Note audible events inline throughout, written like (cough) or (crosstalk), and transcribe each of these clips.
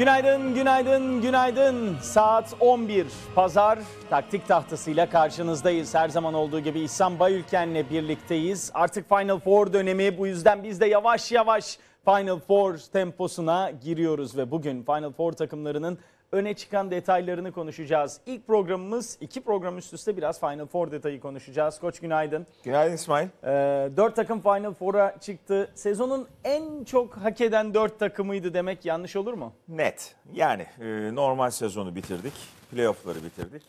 Günaydın, günaydın, günaydın. Saat 11 Pazar taktik tahtasıyla karşınızdayız. Her zaman olduğu gibi İhsan Bayülken'le birlikteyiz. Artık Final Four dönemi bu yüzden biz de yavaş yavaş Final Four temposuna giriyoruz ve bugün Final Four takımlarının öne çıkan detaylarını konuşacağız. İlk programımız iki program üst üste biraz Final Four detayı konuşacağız. Koç günaydın. Günaydın İsmail. Ee, dört takım Final Four'a çıktı. Sezonun en çok hak eden dört takımıydı demek yanlış olur mu? Net. Yani e, normal sezonu bitirdik. Playoff'ları bitirdik.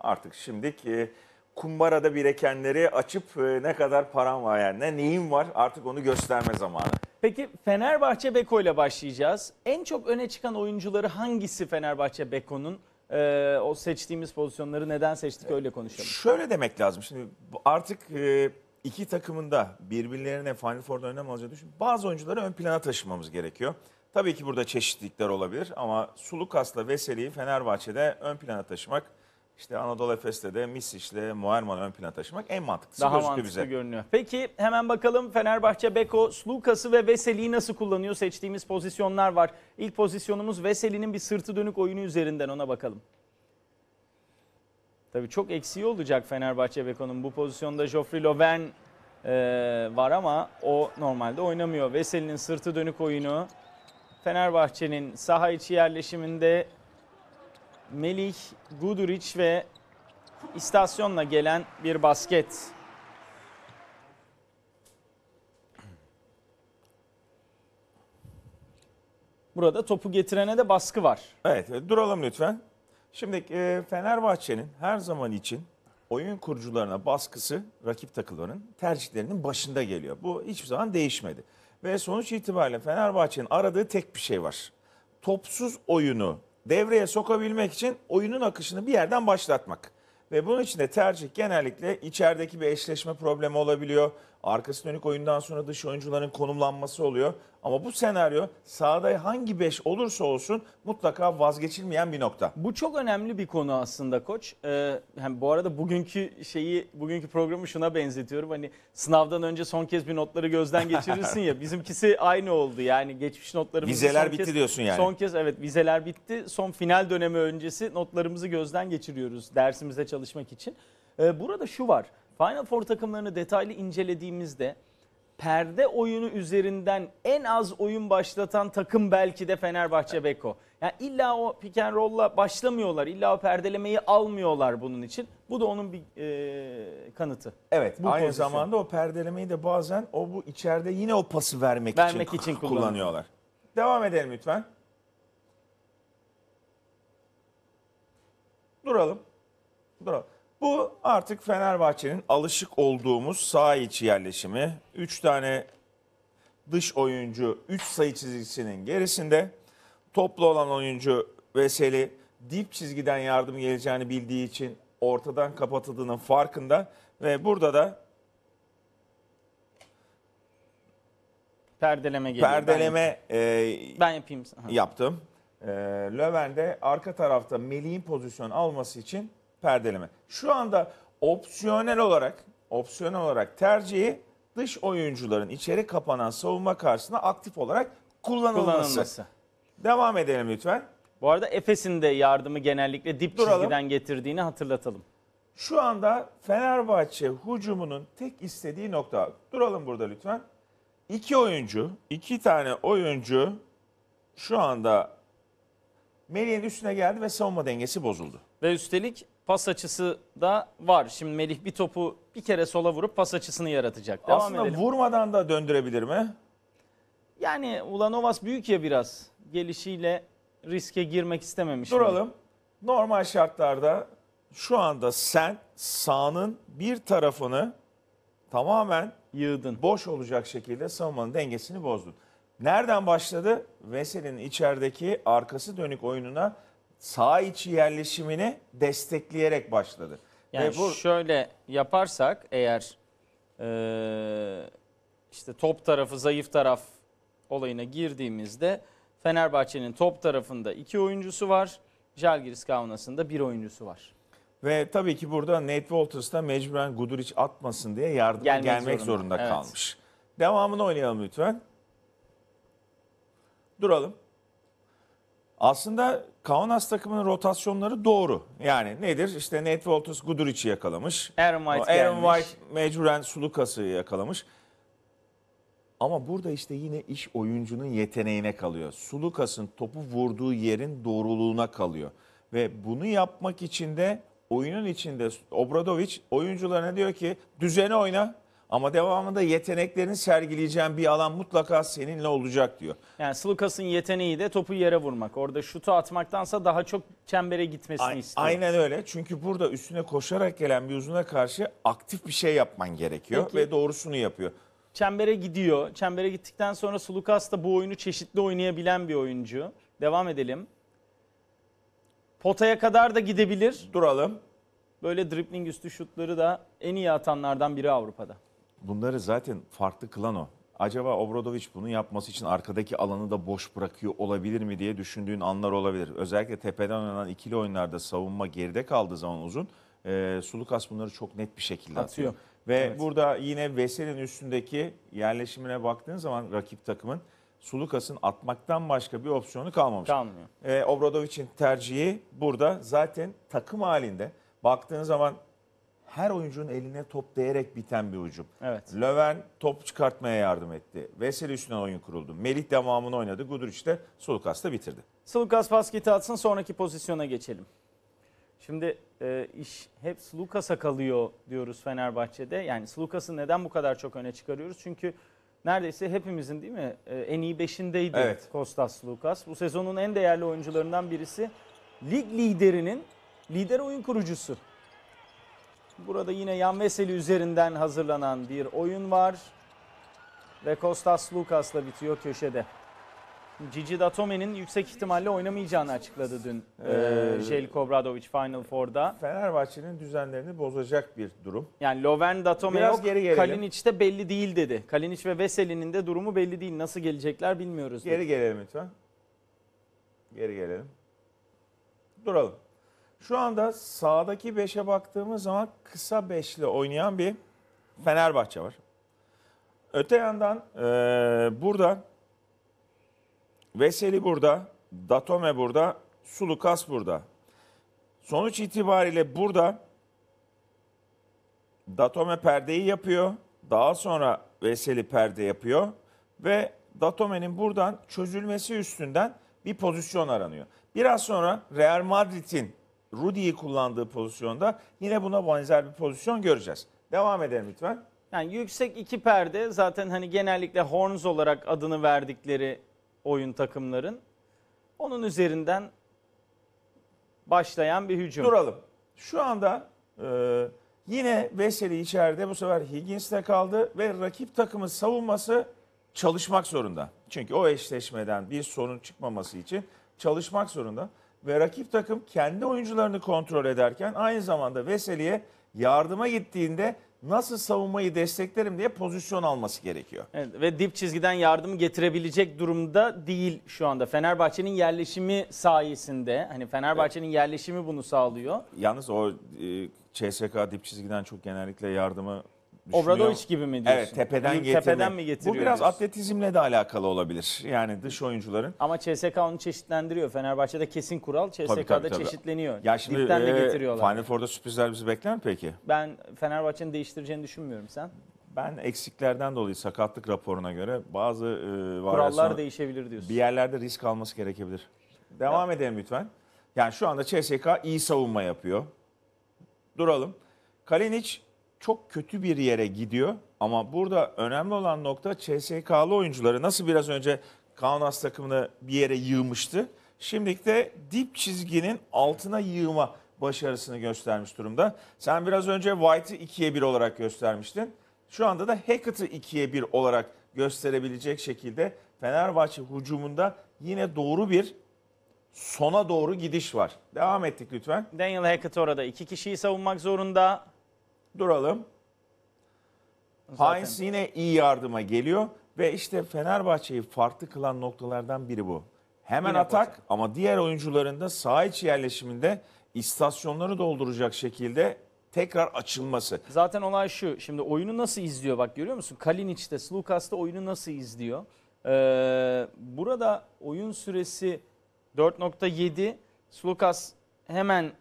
Artık şimdi e, kumbarada birekenleri açıp e, ne kadar param var yani ne neyim var artık onu gösterme zamanı. Peki Fenerbahçe Beko ile başlayacağız. En çok öne çıkan oyuncuları hangisi Fenerbahçe Beko'nun? Ee, o seçtiğimiz pozisyonları neden seçtik öyle konuşalım. Şöyle demek lazım. Şimdi artık e, iki takımın da birbirlerine Final Four'da önem alacağı düşün. Bazı oyuncuları ön plana taşımamız gerekiyor. Tabii ki burada çeşitlilikler olabilir ama Sulukas'la Veseli'yi Fenerbahçe'de ön plana taşımak işte Anadolu Efes'te de Misic'le Muayerman'ı ön plana taşımak en mantıklısı Daha mantıklı bize. görünüyor. Peki hemen bakalım Fenerbahçe, Beko, Slukas'ı ve Veseli'yi nasıl kullanıyor? Seçtiğimiz pozisyonlar var. İlk pozisyonumuz Veseli'nin bir sırtı dönük oyunu üzerinden ona bakalım. Tabii çok eksiği olacak Fenerbahçe Beko'nun. Bu pozisyonda Joffrey Loven e, var ama o normalde oynamıyor. Veseli'nin sırtı dönük oyunu Fenerbahçe'nin saha içi yerleşiminde Melih Guduric ve istasyonla gelen bir basket. Burada topu getirene de baskı var. Evet e, duralım lütfen. Şimdi e, Fenerbahçe'nin her zaman için oyun kurucularına baskısı rakip takımların tercihlerinin başında geliyor. Bu hiçbir zaman değişmedi. Ve sonuç itibariyle Fenerbahçe'nin aradığı tek bir şey var. Topsuz oyunu devreye sokabilmek için oyunun akışını bir yerden başlatmak. Ve bunun için de tercih genellikle içerideki bir eşleşme problemi olabiliyor. Arkası dönük oyundan sonra dış oyuncuların konumlanması oluyor. Ama bu senaryo sahada hangi 5 olursa olsun mutlaka vazgeçilmeyen bir nokta. Bu çok önemli bir konu aslında koç. Ee, hem bu arada bugünkü şeyi bugünkü programı şuna benzetiyorum. Hani sınavdan önce son kez bir notları gözden (laughs) geçirirsin ya. Bizimkisi aynı oldu. Yani geçmiş notlarımız vizeler bitti kez, diyorsun yani. Son kez evet vizeler bitti. Son final dönemi öncesi notlarımızı gözden geçiriyoruz dersimize çalışmak için. Ee, burada şu var. Final Four takımlarını detaylı incelediğimizde perde oyunu üzerinden en az oyun başlatan takım belki de Fenerbahçe Beko. Yani illa o pick and roll'la başlamıyorlar. illa o perdelemeyi almıyorlar bunun için. Bu da onun bir e, kanıtı. Evet. Bu aynı pozisyon. zamanda o perdelemeyi de bazen o bu içeride yine o pası vermek, vermek için, için kullanıyorlar. Devam edelim lütfen. Duralım. Duralım. Bu artık Fenerbahçe'nin alışık olduğumuz sağ içi yerleşimi. 3 tane dış oyuncu 3 sayı çizgisinin gerisinde. Toplu olan oyuncu Veseli dip çizgiden yardım geleceğini bildiği için ortadan kapatıldığının farkında. Ve burada da Perdeleme geliyor. perdeleme e, Ben, yapayım. sana. yaptım. E, Löwen de arka tarafta Melih'in pozisyon alması için perdeleme. Şu anda opsiyonel olarak opsiyonel olarak tercihi dış oyuncuların içeri kapanan savunma karşısında aktif olarak kullanılması. kullanılması. Devam edelim lütfen. Bu arada Efes'in de yardımı genellikle dip Duralım. çizgiden getirdiğini hatırlatalım. Şu anda Fenerbahçe hücumunun tek istediği nokta. Duralım burada lütfen. İki oyuncu, iki tane oyuncu şu anda Melih'in üstüne geldi ve savunma dengesi bozuldu. Ve üstelik pas açısı da var. Şimdi Melih bir topu bir kere sola vurup pas açısını yaratacak. Devam Aslında edelim. vurmadan da döndürebilir mi? Yani Ulanovas büyük ya biraz. Gelişiyle riske girmek istememiş. Duralım. Mi? Normal şartlarda şu anda sen sahanın bir tarafını tamamen yığdın. Boş olacak şekilde savunmanın dengesini bozdun. Nereden başladı? Vesel'in içerideki arkası dönük oyununa sağ içi yerleşimini destekleyerek başladı. Yani bu şöyle yaparsak eğer e, işte top tarafı zayıf taraf olayına girdiğimizde Fenerbahçe'nin top tarafında iki oyuncusu var. Jalgiris da bir oyuncusu var. ve tabii ki burada Nate Walters da mecburen Guduric atmasın diye yardıma Gelmek gelmek, zorunda, zorunda, evet. kalmış. Devamını oynayalım lütfen. Duralım. Aslında Kaunas takımının rotasyonları doğru. Yani nedir? İşte Nate Walters Guduric'i yakalamış. Aaron White Aaron gelmiş. White mecburen Sulukas'ı yakalamış. Ama burada işte yine iş oyuncunun yeteneğine kalıyor. Sulukas'ın topu vurduğu yerin doğruluğuna kalıyor. Ve bunu yapmak için de oyunun içinde Obradovic oyuncularına diyor ki düzene oyna ama devamında yeteneklerini sergileyeceğin bir alan mutlaka seninle olacak diyor. Yani Slukas'ın yeteneği de topu yere vurmak. Orada şutu atmaktansa daha çok çembere gitmesini A- istiyor. Aynen öyle. Çünkü burada üstüne koşarak gelen bir uzuna karşı aktif bir şey yapman gerekiyor Peki. ve doğrusunu yapıyor. Çembere gidiyor. Çembere gittikten sonra Sulukas da bu oyunu çeşitli oynayabilen bir oyuncu. Devam edelim. Potaya kadar da gidebilir. Duralım. Böyle dribling üstü şutları da en iyi atanlardan biri Avrupa'da bunları zaten farklı kılan o. Acaba Obradoviç bunu yapması için arkadaki alanı da boş bırakıyor olabilir mi diye düşündüğün anlar olabilir. Özellikle tepeden oynanan ikili oyunlarda savunma geride kaldığı zaman uzun. E, Sulukas bunları çok net bir şekilde atıyor. atıyor. Ve evet. burada yine Vesel'in üstündeki yerleşimine baktığın zaman rakip takımın Sulukas'ın atmaktan başka bir opsiyonu kalmamış. Kalmıyor. E, Obradoviç'in tercihi burada zaten takım halinde baktığın zaman her oyuncunun eline top değerek biten bir hücum. Evet. Löwen top çıkartmaya yardım etti. Veseli üstüne oyun kuruldu. Melih devamını oynadı. Guduric de Sulukas da bitirdi. Sulukas basketi atsın sonraki pozisyona geçelim. Şimdi e, iş hep Slukas'a kalıyor diyoruz Fenerbahçe'de. Yani Slukas'ı neden bu kadar çok öne çıkarıyoruz? Çünkü neredeyse hepimizin değil mi e, en iyi beşindeydi Evet. Kostas Slukas. Bu sezonun en değerli oyuncularından birisi. Lig liderinin lider oyun kurucusu. Burada yine Yan Veseli üzerinden hazırlanan bir oyun var. Ve Kostas Lukas'la bitiyor köşede. Cici Datome'nin yüksek ihtimalle oynamayacağını açıkladı dün ee, ee, Bradovic Final Four'da. Fenerbahçe'nin düzenlerini bozacak bir durum. Yani Loven Datome Biraz yok, geri gelelim. Kalinic de belli değil dedi. Kalinic ve Veseli'nin de durumu belli değil. Nasıl gelecekler bilmiyoruz. Geri dedi. gelelim lütfen. Geri gelelim. Duralım. Şu anda sağdaki beşe baktığımız zaman kısa beşli oynayan bir Fenerbahçe var. Öte yandan e, burada Veseli burada, Datome burada, Sulukas burada. Sonuç itibariyle burada Datome perdeyi yapıyor. Daha sonra Veseli perde yapıyor. Ve Datome'nin buradan çözülmesi üstünden bir pozisyon aranıyor. Biraz sonra Real Madrid'in Rudy'yi kullandığı pozisyonda yine buna benzer bir pozisyon göreceğiz. Devam edelim lütfen. Yani yüksek iki perde zaten hani genellikle Horns olarak adını verdikleri oyun takımların. Onun üzerinden başlayan bir hücum. Duralım. Şu anda e, yine Veseli içeride bu sefer Higgins'te kaldı ve rakip takımın savunması çalışmak zorunda. Çünkü o eşleşmeden bir sorun çıkmaması için çalışmak zorunda ve rakip takım kendi oyuncularını kontrol ederken aynı zamanda Veseli'ye yardıma gittiğinde nasıl savunmayı desteklerim diye pozisyon alması gerekiyor. Evet, ve dip çizgiden yardım getirebilecek durumda değil şu anda. Fenerbahçe'nin yerleşimi sayesinde hani Fenerbahçe'nin evet. yerleşimi bunu sağlıyor. Yalnız o e, dip çizgiden çok genellikle yardımı Obradovic gibi mi diyorsun? Evet tepeden Tepeden mi getiriyor? Bu biraz atletizmle de alakalı olabilir. Yani dış oyuncuların. Ama CSK onu çeşitlendiriyor. Fenerbahçe'de kesin kural CSK'da tabii, tabii, tabii. çeşitleniyor. Ya şimdi e, de getiriyorlar. Final Four'da sürprizler bizi bekler mi peki? Ben Fenerbahçe'nin değiştireceğini düşünmüyorum sen. Ben eksiklerden dolayı sakatlık raporuna göre bazı e, kurallar değişebilir diyorsun. Bir yerlerde risk alması gerekebilir. Devam ya. edelim lütfen. Yani şu anda CSK iyi savunma yapıyor. Duralım. Kalinic çok kötü bir yere gidiyor. Ama burada önemli olan nokta CSK'lı oyuncuları nasıl biraz önce Kaunas takımını bir yere yığmıştı. Şimdilik de dip çizginin altına yığma başarısını göstermiş durumda. Sen biraz önce White'ı 2'ye 1 olarak göstermiştin. Şu anda da Hackett'ı 2'ye 1 olarak gösterebilecek şekilde Fenerbahçe hücumunda yine doğru bir sona doğru gidiş var. Devam ettik lütfen. Daniel Hackett orada iki kişiyi savunmak zorunda duralım. Zaten. Heinz yine iyi yardıma geliyor ve işte Fenerbahçe'yi farklı kılan noktalardan biri bu. Hemen yine atak bazen. ama diğer oyuncuların da saha içi yerleşiminde istasyonları dolduracak şekilde tekrar açılması. Zaten olay şu. Şimdi oyunu nasıl izliyor bak görüyor musun? Kalinic'te, Slukas'ta oyunu nasıl izliyor? Ee, burada oyun süresi 4.7. Slukas hemen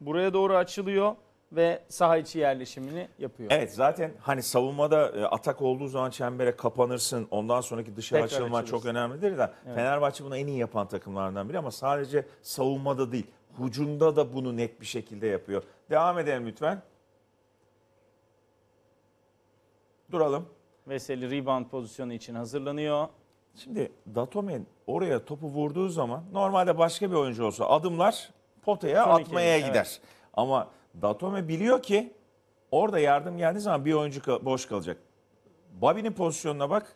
buraya doğru açılıyor ve saha içi yerleşimini yapıyor. Evet zaten hani savunmada e, atak olduğu zaman çembere kapanırsın. Ondan sonraki dışarı Tekrar açılman açılırsın. çok önemlidir de Evet. Fenerbahçe bunu en iyi yapan takımlardan biri ama sadece savunmada değil. Hucumda da bunu net bir şekilde yapıyor. Devam edelim lütfen. Duralım. Veseli rebound pozisyonu için hazırlanıyor. Şimdi Datome oraya topu vurduğu zaman normalde başka bir oyuncu olsa adımlar potaya Son iki, atmaya evet. gider. Ama Datome biliyor ki orada yardım geldiği zaman bir oyuncu boş kalacak. Bobby'nin pozisyonuna bak.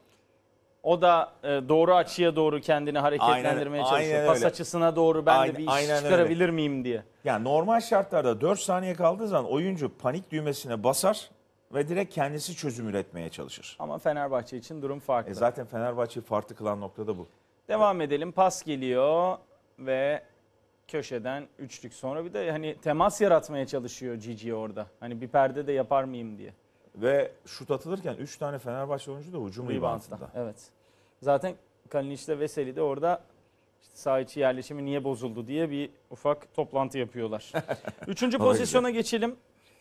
O da e, doğru açıya doğru kendini hareketlendirmeye Aynen, çalışıyor. aynen Pas öyle. açısına doğru ben Aynen, de bir iş aynen öyle. çıkarabilir miyim diye. Yani normal şartlarda 4 saniye kaldığı zaman oyuncu panik düğmesine basar ve direkt kendisi çözüm üretmeye çalışır. Ama Fenerbahçe için durum farklı. E zaten Fenerbahçe'yi farklı kılan nokta da bu. Devam edelim. Pas geliyor ve köşeden üçlük. Sonra bir de hani temas yaratmaya çalışıyor Cici orada. Hani bir perde de yapar mıyım diye. Ve şut atılırken 3 tane Fenerbahçe oyuncu da hücum ribantında. Evet. Zaten Kalinic'le Veseli de orada işte sağ içi yerleşimi niye bozuldu diye bir ufak toplantı yapıyorlar. (laughs) Üçüncü pozisyona geçelim.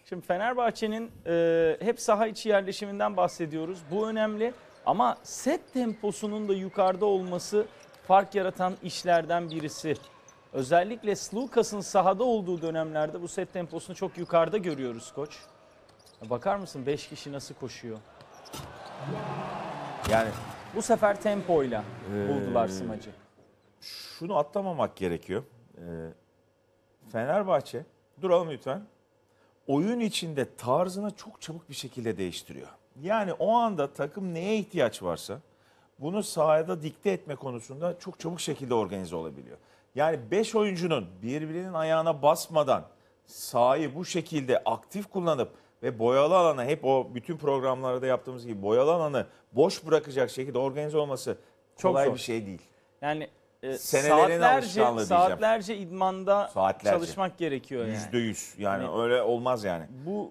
Şimdi Fenerbahçe'nin e, hep saha içi yerleşiminden bahsediyoruz. Bu önemli ama set temposunun da yukarıda olması fark yaratan işlerden birisi. Özellikle Slukas'ın sahada olduğu dönemlerde bu set temposunu çok yukarıda görüyoruz koç. Bakar mısın 5 kişi nasıl koşuyor? Yani bu sefer tempoyla buldular ee, smacı. Şunu atlamamak gerekiyor. Ee, Fenerbahçe, duralım lütfen. Oyun içinde tarzını çok çabuk bir şekilde değiştiriyor. Yani o anda takım neye ihtiyaç varsa bunu sahada dikte etme konusunda çok çabuk şekilde organize olabiliyor. Yani 5 oyuncunun birbirinin ayağına basmadan sahayı bu şekilde aktif kullanıp ve boyalı alana hep o bütün programlarda yaptığımız gibi boyalı alanı boş bırakacak şekilde organize olması Çok kolay zor. bir şey değil. Yani e, saatlerce, saatlerce idmanda Saatlerce. çalışmak gerekiyor yani. Yüzde yüz yani hani öyle olmaz yani. Bu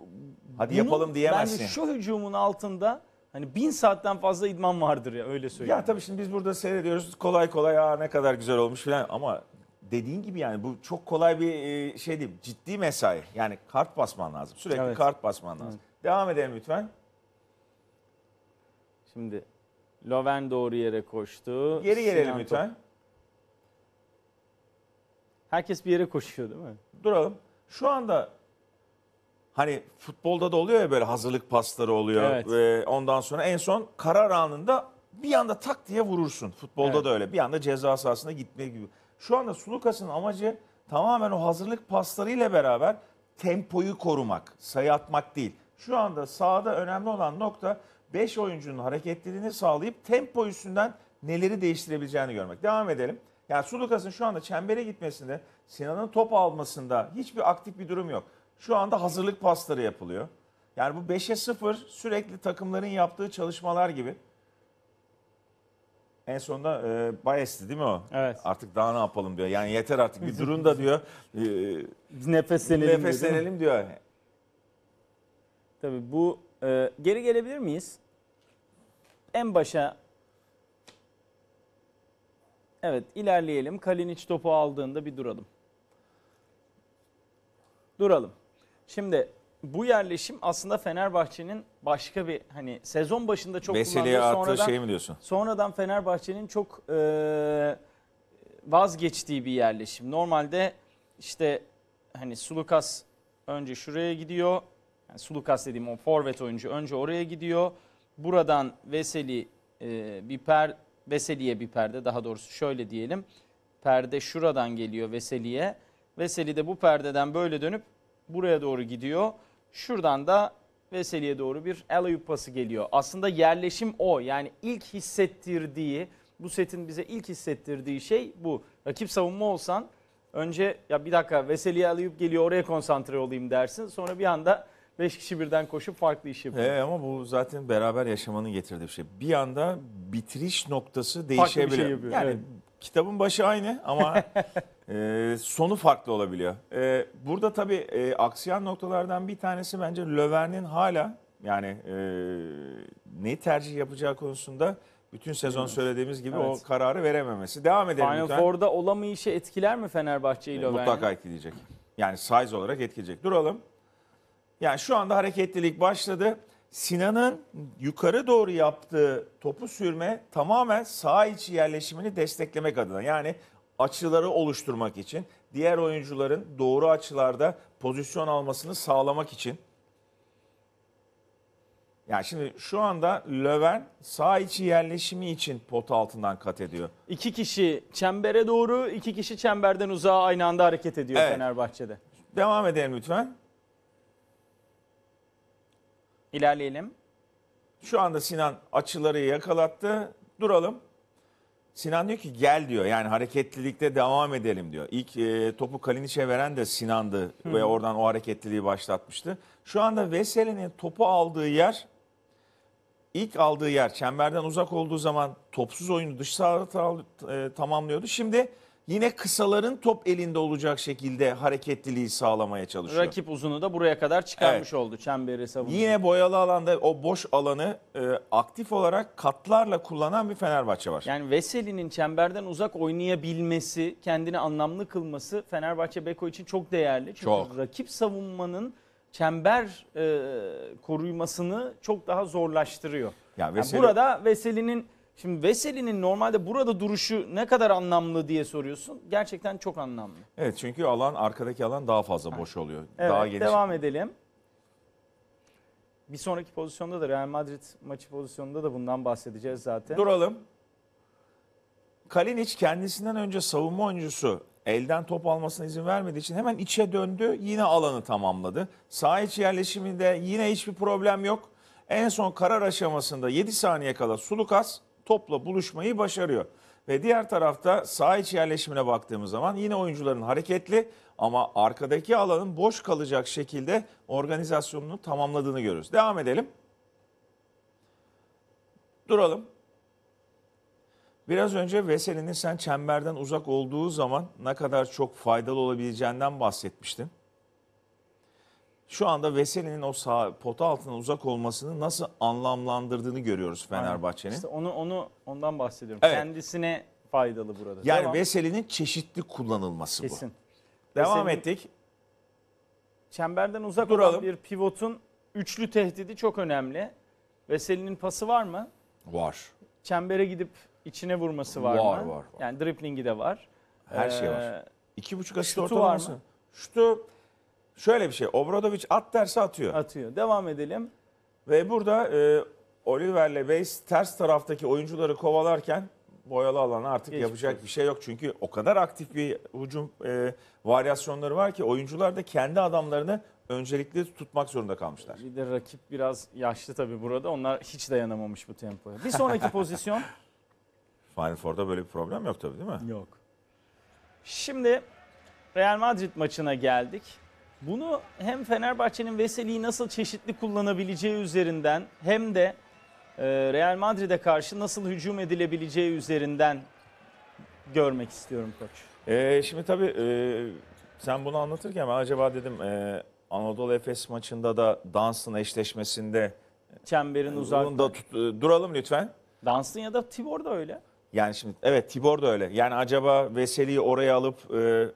Hadi bunun yapalım diyemezsin. Bence şu hücumun altında Hani bin saatten fazla idman vardır ya öyle söyleyeyim. Ya tabii şimdi biz burada seyrediyoruz kolay kolay aa ne kadar güzel olmuş falan ama dediğin gibi yani bu çok kolay bir e, şey değil ciddi mesai. Yani kart basman lazım sürekli Evet. kart basman lazım. Devam edelim lütfen. Şimdi Loven doğru yere koştu. Geri gelelim Sinan Top- lütfen. Herkes bir yere koşuyor değil mi? Duralım. Şu anda Hani futbolda da oluyor ya böyle hazırlık pasları oluyor. Evet. Ve ondan sonra en son karar anında bir anda tak diye vurursun. Futbolda evet. da öyle. Bir anda ceza sahasına gitme gibi. Şu anda Sulukas'ın amacı tamamen o hazırlık paslarıyla beraber tempoyu korumak, sayı atmak değil. Şu anda sahada önemli olan nokta 5 oyuncunun hareketliliğini sağlayıp tempo üstünden neleri değiştirebileceğini görmek. Devam edelim. Yani Sulukas'ın şu anda çembere gitmesinde, Sinan'ın top almasında hiçbir aktif bir durum yok. Şu anda hazırlık pasları yapılıyor. Yani bu 5'e 0 sürekli takımların yaptığı çalışmalar gibi. En sonunda e, Bayes'ti değil mi o? Evet. Artık daha ne yapalım diyor. Yani yeter artık bir durun da diyor. E, nefeslenelim, nefeslenelim diyor. Tabii bu e, geri gelebilir miyiz? En başa Evet ilerleyelim. Kalinic topu aldığında bir duralım. Duralım. Şimdi bu yerleşim aslında Fenerbahçe'nin başka bir hani sezon başında çok Meseleye kullandığı attığı sonradan, şey mi diyorsun? sonradan Fenerbahçe'nin çok e, vazgeçtiği bir yerleşim. Normalde işte hani Sulukas önce şuraya gidiyor. Yani Sulukas dediğim o forvet oyuncu önce oraya gidiyor. Buradan Veseli e, bir per Veseli'ye bir perde daha doğrusu şöyle diyelim. Perde şuradan geliyor Veseli'ye. Veseli de bu perdeden böyle dönüp buraya doğru gidiyor. Şuradan da Veseli'ye doğru bir alley pası geliyor. Aslında yerleşim o. Yani ilk hissettirdiği, bu setin bize ilk hissettirdiği şey bu. Rakip savunma olsan önce ya bir dakika Veseli'ye alley geliyor oraya konsantre olayım dersin. Sonra bir anda 5 kişi birden koşup farklı iş yapıyor. Evet ama bu zaten beraber yaşamanın getirdiği bir şey. Bir anda bitiriş noktası değişebilir. Farklı bir şey yapıyor. Yani evet. kitabın başı aynı ama (laughs) e, sonu farklı olabiliyor. E, burada tabii e, aksiyon noktalardan bir tanesi bence Löver'nin hala yani e, ne tercih yapacağı konusunda bütün sezon evet. söylediğimiz gibi evet. o kararı verememesi. Devam edelim Final lütfen. Four'da olamayışı etkiler mi Fenerbahçe'yi Löver'ni? Mutlaka etkileyecek. Yani size olarak etkileyecek. Duralım. Yani şu anda hareketlilik başladı. Sinan'ın yukarı doğru yaptığı topu sürme tamamen sağ içi yerleşimini desteklemek adına. Yani açıları oluşturmak için, diğer oyuncuların doğru açılarda pozisyon almasını sağlamak için. Yani şimdi şu anda Löwen sağ içi yerleşimi için pot altından kat ediyor. İki kişi çembere doğru, iki kişi çemberden uzağa aynı anda hareket ediyor Evet. Fenerbahçe'de. Devam edelim lütfen. İlerleyelim. Şu anda Sinan açıları yakalattı. Duralım. Sinan diyor ki gel diyor yani hareketlilikte devam edelim diyor. İlk e, topu Kalinic'e veren de Sinan'dı Hı. ve oradan o hareketliliği başlatmıştı. Şu anda Veseli'nin topu aldığı yer ilk aldığı yer çemberden uzak olduğu zaman topsuz oyunu dış sahada e, tamamlıyordu. Şimdi yine kısaların top elinde olacak şekilde hareketliliği sağlamaya çalışıyor. Rakip uzunu da buraya kadar çıkarmış Evet. oldu çemberi savunma. Yine boyalı alanda o boş alanı e, aktif olarak katlarla kullanan bir Fenerbahçe var. Yani Veseli'nin çemberden uzak oynayabilmesi, kendini anlamlı kılması Fenerbahçe Beko için çok değerli. Çünkü Çok. rakip savunmanın çember e, koruymasını çok daha zorlaştırıyor. Ya Yani Veseli- burada Veseli'nin Şimdi Veseli'nin normalde burada duruşu ne kadar anlamlı diye soruyorsun. Gerçekten çok anlamlı. Evet çünkü alan arkadaki alan daha fazla boş oluyor. Evet, daha geniş. devam edelim. Bir sonraki pozisyonda da Real Madrid maçı pozisyonunda da bundan bahsedeceğiz zaten. Duralım. Kalinic kendisinden önce savunma oyuncusu elden top almasına izin vermediği için hemen içe döndü. Yine alanı tamamladı. Sağ iç yerleşiminde yine hiçbir problem yok. En son karar aşamasında 7 saniye kala Sulukas topla buluşmayı başarıyor. Ve diğer tarafta sağ iç yerleşimine baktığımız zaman yine oyuncuların hareketli ama arkadaki alanın boş kalacak şekilde organizasyonunu tamamladığını görürüz. Devam edelim. Duralım. Biraz önce Veseli'nin sen çemberden uzak olduğu zaman ne kadar çok faydalı olabileceğinden bahsetmiştin şu anda Veseli'nin o sağ pota altından uzak olmasını nasıl anlamlandırdığını görüyoruz Fenerbahçe'nin. İşte onu onu ondan bahsediyorum. Evet. Kendisine faydalı burada. Yani Devam. Veseli'nin çeşitli kullanılması Kesin. bu. Devam Veseli, ettik. Çemberden uzak Duralım. olan bir pivotun üçlü tehdidi çok önemli. Veseli'nin pası var mı? Var. Çembere gidip içine vurması var, var mı? Var var. Yani driplingi de var. Her ee, şey var. Ee, İki buçuk asist ortalaması. Var mı? Şutu şöyle bir şey. Obradovic at derse atıyor. Atıyor. Devam edelim. Ve burada e, Oliver'le Weiss ters taraftaki oyuncuları kovalarken boyalı alanı artık Geçmiş yapacak bir şey yok. Çünkü o kadar aktif bir hücum e, varyasyonları var ki oyuncular da kendi adamlarını öncelikli tutmak zorunda kalmışlar. Bir de rakip biraz yaşlı tabii burada. Onlar hiç dayanamamış bu tempoya. Bir sonraki (laughs) pozisyon. Final Four'da böyle bir problem yok tabii değil mi? Yok. Şimdi Real Madrid maçına geldik. Bunu hem Fenerbahçe'nin Veseli'yi nasıl çeşitli kullanabileceği üzerinden hem de e, Real Madrid'e karşı nasıl hücum edilebileceği üzerinden görmek istiyorum koç. Ee, şimdi tabii e, sen bunu anlatırken ben acaba dedim e, Anadolu Efes maçında da Dans'ın eşleşmesinde çemberin e, uzaklığı. da tut, e, duralım lütfen. Dans'ın ya da Tibor da öyle. Yani şimdi evet Tibor da öyle. Yani acaba Veseli'yi oraya alıp e,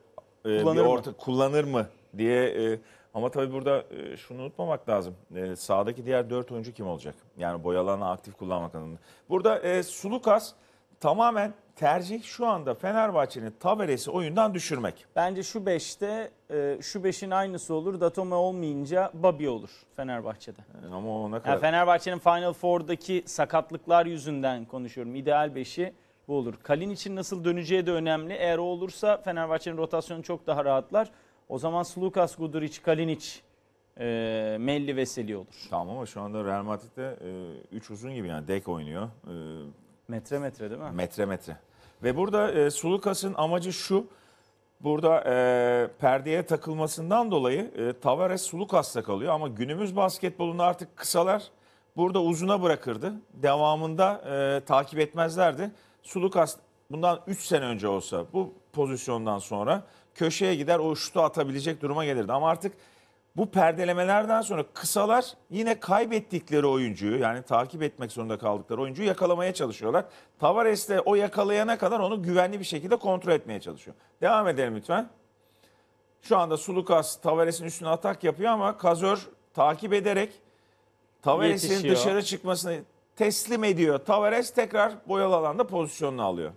kullanır, bir orta, mı? kullanır mı diye e, ama tabii burada e, şunu unutmamak lazım. E, sağdaki diğer dört oyuncu kim olacak? Yani boy aktif kullanmak anlamında. Burada e, Sulukas tamamen tercih şu anda Fenerbahçe'nin taberesi oyundan düşürmek. Bence şu beşte e, şu beşin aynısı olur. Datome olmayınca Babi olur Fenerbahçe'de. E, ama ona kadar. Yani Fenerbahçe'nin Final Four'daki sakatlıklar yüzünden konuşuyorum. İdeal beşi bu olur. Kalin için nasıl döneceği de önemli. Eğer o olursa Fenerbahçe'nin rotasyonu çok daha rahatlar. O zaman Slukas, Guduric, Kalinic, e, Melli, Veseli olur. Tamam ama şu anda Real Madrid'de 3 e, uzun gibi yani dek oynuyor. E, metre metre değil mi? Metre metre. Ve burada e, Sulukas'ın amacı şu. Burada e, perdeye takılmasından dolayı e, Tavares Sulukas'ta kalıyor ama günümüz basketbolunda artık kısalar burada uzuna bırakırdı. Devamında e, takip etmezlerdi. Sulukas bundan 3 sene önce olsa bu pozisyondan sonra köşeye gider o şutu atabilecek duruma gelirdi. Ama artık bu perdelemelerden sonra kısalar yine kaybettikleri oyuncuyu yani takip etmek zorunda kaldıkları oyuncuyu yakalamaya çalışıyorlar. Tavares de o yakalayana kadar onu güvenli bir şekilde kontrol etmeye çalışıyor. Devam edelim lütfen. Şu anda Sulukas Tavares'in üstüne atak yapıyor ama Kazör takip ederek Tavares'in dışarı çıkmasını teslim ediyor. Tavares tekrar boyalı alanda pozisyonunu alıyor.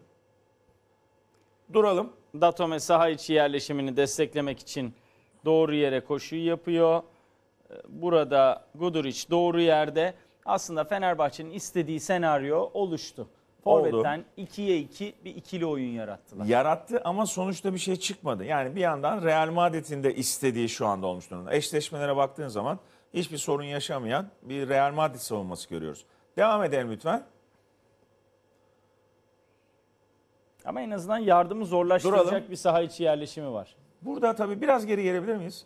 Duralım. Datome saha içi yerleşimini desteklemek için doğru yere koşuyu yapıyor. Ee, burada Guduric doğru yerde. Aslında Fenerbahçe'nin istediği senaryo oluştu. Forvet'ten 2'ye 2 bir ikili oyun yarattılar. Yarattı ama sonuçta bir şey çıkmadı. Yani bir yandan Real Madrid'in de istediği şu anda olmuş durumda. Eşleşmelere baktığın zaman hiçbir sorun yaşamayan bir Real Madrid savunması görüyoruz. Devam edelim lütfen. Ama en azından yardımı zorlaştıracak Duralım. bir saha içi yerleşimi var. Burada tabii biraz geri gelebilir miyiz?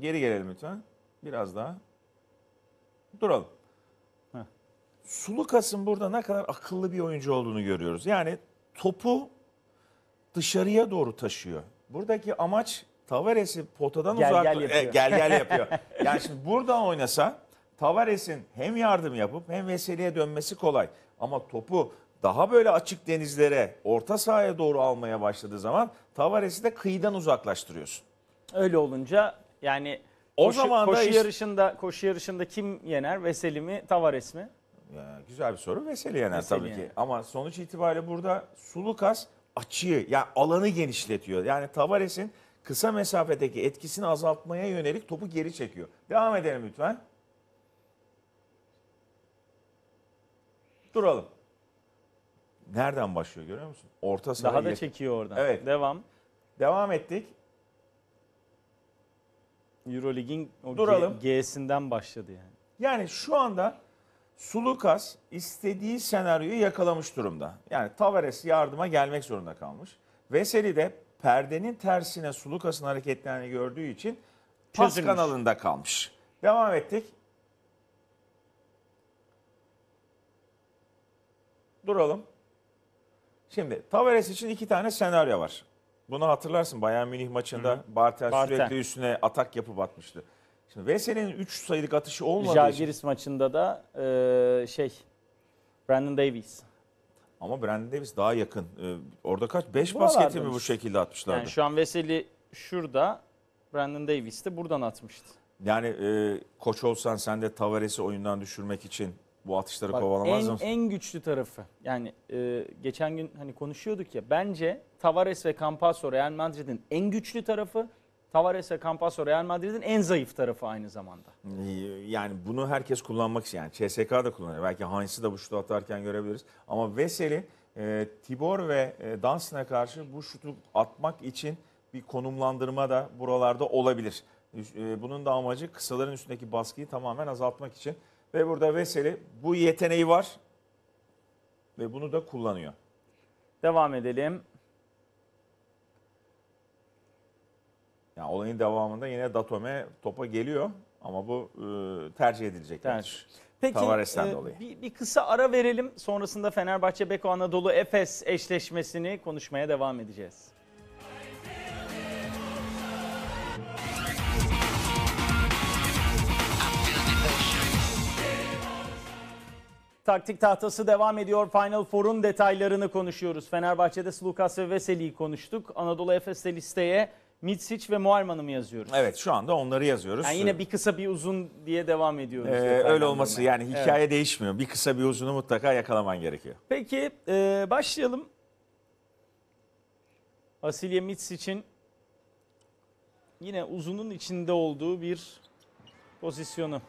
Geri gelelim lütfen. Biraz daha. Duralım. Sulukasın burada ne kadar akıllı bir oyuncu olduğunu görüyoruz. Yani topu dışarıya doğru taşıyor. Buradaki amaç Tavares'i potadan gel, gel yapıyor. E, gel gel yapıyor. yani şimdi buradan oynasa Tavares'in hem yardım yapıp hem Veseli'ye dönmesi kolay. Ama topu daha böyle açık denizlere, orta sahaya doğru almaya başladığı zaman Tavares'i de kıyıdan uzaklaştırıyorsun. Öyle olunca yani o koşu, zaman koşu yarışında koşu yarışında kim yener? Veseli mi, Tavares mi? Ya, güzel bir soru. Veseli yener Veseli tabii yener. ki. Ama sonuç itibariyle burada Sulukas açıyı, yani alanı genişletiyor. Yani Tavares'in kısa mesafedeki etkisini azaltmaya yönelik topu geri çekiyor. Devam edelim lütfen. duralım. Nereden başlıyor görüyor musun? Orta sahaya. Daha da çekiyor oradan. Evet. Devam. Devam ettik. Eurolig'in o Duralım. G'sinden başladı yani. Yani şu anda Sulukas istediği senaryoyu yakalamış durumda. Yani Tavares yardıma gelmek zorunda kalmış. Veseli de perdenin tersine Sulukas'ın hareketlerini gördüğü için pas Çözülmüş. kanalında kalmış. Devam ettik. duralım. Şimdi Tavares için iki tane senaryo var. Bunu hatırlarsın Bayern Münih maçında Bartel, Bartel sürekli üstüne atak yapıp atmıştı. Şimdi Vesel'in 3 sayılık atışı olmadığı Jagiris için. maçında da e, şey Brandon Davies. Ama Brandon Davies daha yakın. E, orada kaç? 5 basketi mi bu şekilde atmışlardı? Yani şu an Veseli şurada, Brandon Davies de buradan atmıştı. Yani e, koç olsan sen de Tavares'i oyundan düşürmek için bu atışları Bak, kovalamaz en, mısın? En güçlü tarafı yani e, geçen gün hani konuşuyorduk ya bence Tavares ve Campasso Real Madrid'in en güçlü tarafı Tavares ve Campasso Real Madrid'in en zayıf tarafı aynı zamanda. Yani bunu herkes kullanmak istiyor. Yani CSK da kullanıyor. Belki Heinz'i de bu şutu atarken görebiliriz. Ama Veseli, e, Tibor ve e, Dansina karşı bu şutu atmak için bir konumlandırma da buralarda olabilir. E, bunun da amacı kısaların üstündeki baskıyı tamamen azaltmak için. Ve burada Veseli bu yeteneği var ve bunu da kullanıyor. Devam edelim. Yani olayın devamında yine Datome topa geliyor ama bu e, tercih edilecek. Tercih. Peki Tavares'ten e, Bir, bir kısa ara verelim. Sonrasında Fenerbahçe Beko Anadolu Efes eşleşmesini konuşmaya devam edeceğiz. Taktik tahtası devam ediyor. Final Four'un detaylarını konuşuyoruz. Fenerbahçe'de Slukas ve Veseli'yi konuştuk. Anadolu Efes'te listeye Mitsic ve Muarman'ı mı yazıyoruz? Evet şu anda onları yazıyoruz. Yani yine bir kısa bir uzun diye devam ediyoruz. Ee, öyle olması durumda. yani hikaye evet. değişmiyor. Bir kısa bir uzunu mutlaka yakalaman gerekiyor. Peki e, başlayalım. Asilya Mitsic'in yine uzunun içinde olduğu bir pozisyonu.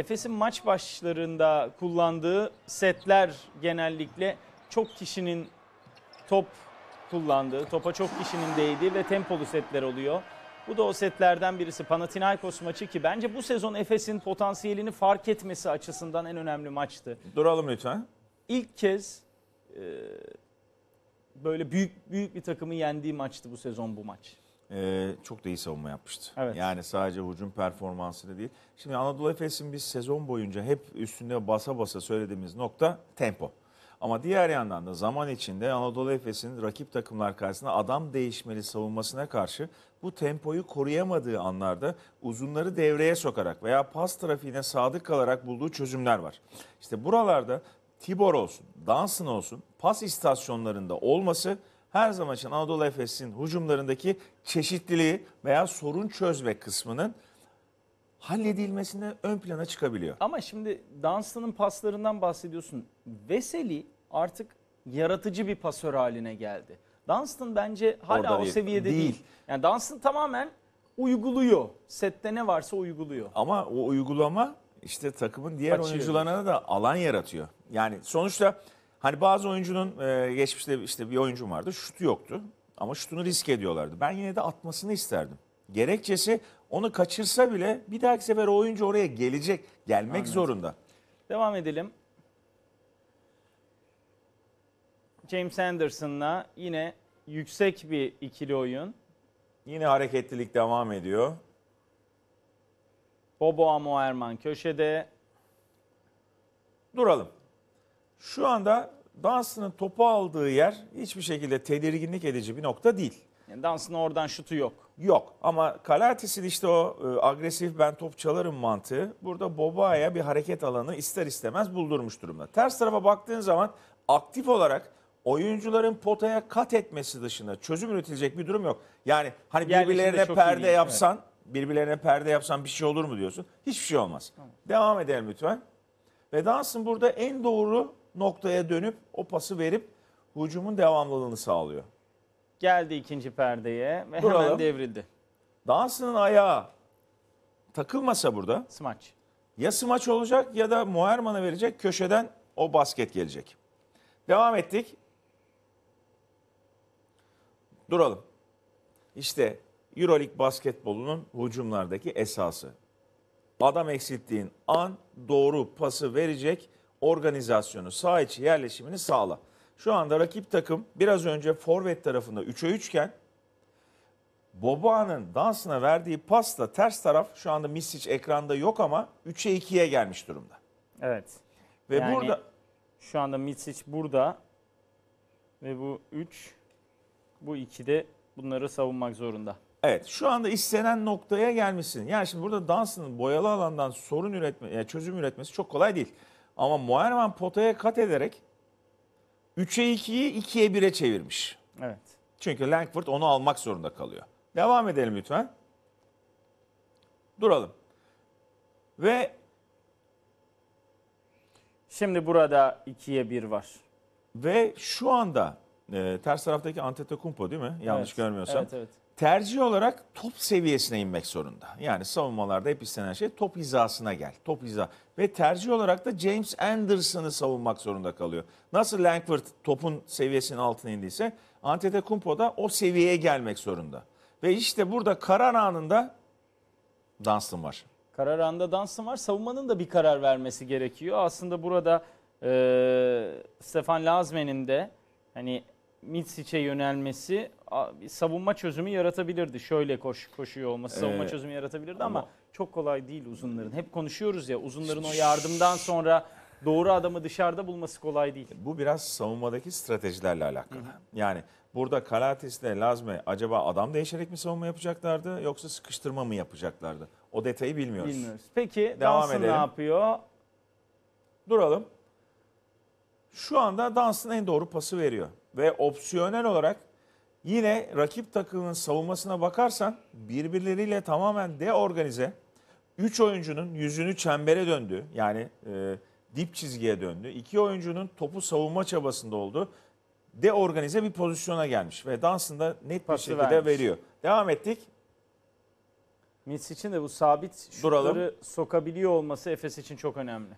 Efes'in maç başlarında kullandığı setler genellikle çok kişinin top kullandığı, topa çok kişinin değdiği ve tempolu setler oluyor. Bu da o setlerden birisi Panathinaikos maçı ki bence bu sezon Efes'in potansiyelini fark etmesi açısından en önemli maçtı. Duralım lütfen. İlk kez e, böyle büyük büyük bir takımı yendiği maçtı bu sezon bu maç e, çok da iyi savunma yapmıştı. Evet. Yani sadece hücum performansını değil. Şimdi Anadolu Efes'in biz sezon boyunca hep üstünde basa basa söylediğimiz nokta tempo. Ama diğer yandan da zaman içinde Anadolu Efes'in rakip takımlar karşısında adam değişmeli savunmasına karşı bu tempoyu koruyamadığı anlarda uzunları devreye sokarak veya pas trafiğine sadık kalarak bulduğu çözümler var. İşte buralarda Tibor olsun, Dansın olsun pas istasyonlarında olması her zaman için Anadolu Efes'in hücumlarındaki çeşitliliği veya sorun çözme kısmının halledilmesine ön plana çıkabiliyor. Ama şimdi Dunstan'ın paslarından bahsediyorsun. Veseli artık yaratıcı bir pasör haline geldi. Dunstan bence hala Orada o seviyede değil. değil. Yani Dunstan tamamen uyguluyor. Sette ne varsa uyguluyor. Ama o uygulama işte takımın diğer Kaçıyor. oyuncularına da alan yaratıyor. Yani sonuçta Hani bazı oyuncunun e, geçmişte işte bir oyuncum vardı şut yoktu ama şutunu risk ediyorlardı. Ben yine de atmasını isterdim. Gerekçesi onu kaçırsa bile bir dahaki sefer o oyuncu oraya gelecek, gelmek Anladım. zorunda. Devam edelim. James Anderson'la yine yüksek bir ikili oyun. Yine hareketlilik devam ediyor. Bobo Amoerman köşede. Duralım. Şu anda Dansın'ın topu aldığı yer hiçbir şekilde tedirginlik edici bir nokta değil. Yani Dansın oradan şutu yok. Yok ama Kalatis'in işte o e, agresif ben top çalarım mantığı burada Boba'ya bir hareket alanı ister istemez buldurmuş durumda. Ters tarafa baktığın zaman aktif olarak oyuncuların potaya kat etmesi dışında çözüm üretilecek bir durum yok. Yani hani birbirlerine perde değil, yapsan, birbirlerine perde yapsan bir şey olur mu diyorsun? Hiçbir şey olmaz. Devam edelim lütfen. Ve Dansın burada en doğru noktaya dönüp o pası verip hücumun devamlılığını sağlıyor. Geldi ikinci perdeye ve Duralım. hemen devrildi. Dansının ayağı takılmasa burada smaç. Ya smaç olacak ya da Muherman'a verecek köşeden o basket gelecek. Devam ettik. Duralım. İşte Euroleague basketbolunun hücumlardaki esası. Adam eksilttiğin an doğru pası verecek organizasyonu, sağ içi yerleşimini sağla. Şu anda rakip takım biraz önce forvet tarafında 3'e 3 iken Boba'nın dansına verdiği pasla ters taraf şu anda Misic ekranda yok ama 3'e 2'ye gelmiş durumda. Evet. Ve yani burada şu anda Misic burada ve bu 3 bu de bunları savunmak zorunda. Evet şu anda istenen noktaya gelmişsin. Yani şimdi burada dansının boyalı alandan sorun üretme, yani çözüm üretmesi çok kolay değil. Ama Muharrem potaya kat ederek 3'e 2'yi 2'ye 1'e çevirmiş. Evet. Çünkü Langford onu almak zorunda kalıyor. Devam edelim lütfen. Duralım. Ve şimdi burada 2'ye 1 var. Ve şu anda e, ters taraftaki Antetokounmpo değil mi? Yanlış evet. görmüyorsam. Evet, evet tercih olarak top seviyesine inmek zorunda. Yani savunmalarda hep istenen şey top hizasına gel. Top hiza ve tercih olarak da James Anderson'ı savunmak zorunda kalıyor. Nasıl Langford topun seviyesinin altına indiyse Antetokounmpo da o seviyeye gelmek zorunda. Ve işte burada karar anında Dunstan var. Karar anında Dunstan var. Savunmanın da bir karar vermesi gerekiyor. Aslında burada e, Stefan Lazmen'in de hani Mitsic'e yönelmesi savunma çözümü yaratabilirdi. Şöyle koş, koşuyor olması ee, savunma ee, çözümü yaratabilirdi ama, ama çok kolay değil uzunların. Hep konuşuyoruz ya uzunların o yardımdan sonra doğru adamı dışarıda bulması kolay değil. Bu biraz savunmadaki stratejilerle alakalı. Hı hı. Yani burada Kalatis'le Lazme acaba adam değişerek mi savunma yapacaklardı yoksa sıkıştırma mı yapacaklardı? O detayı bilmiyoruz. Bilmiyoruz. Peki Devam Dansın edelim. ne yapıyor? Duralım. Şu anda Dansın en doğru pası veriyor. Ve opsiyonel olarak Yine rakip takımın savunmasına bakarsan birbirleriyle tamamen deorganize. 3 oyuncunun yüzünü çembere döndü. Yani e, dip çizgiye döndü. 2 oyuncunun topu savunma çabasında oldu. Deorganize bir pozisyona gelmiş ve dansında net Pası bir şekilde vermiş. veriyor. Devam ettik. Mits için de bu sabit şutları Duralım. sokabiliyor olması Efes için çok önemli.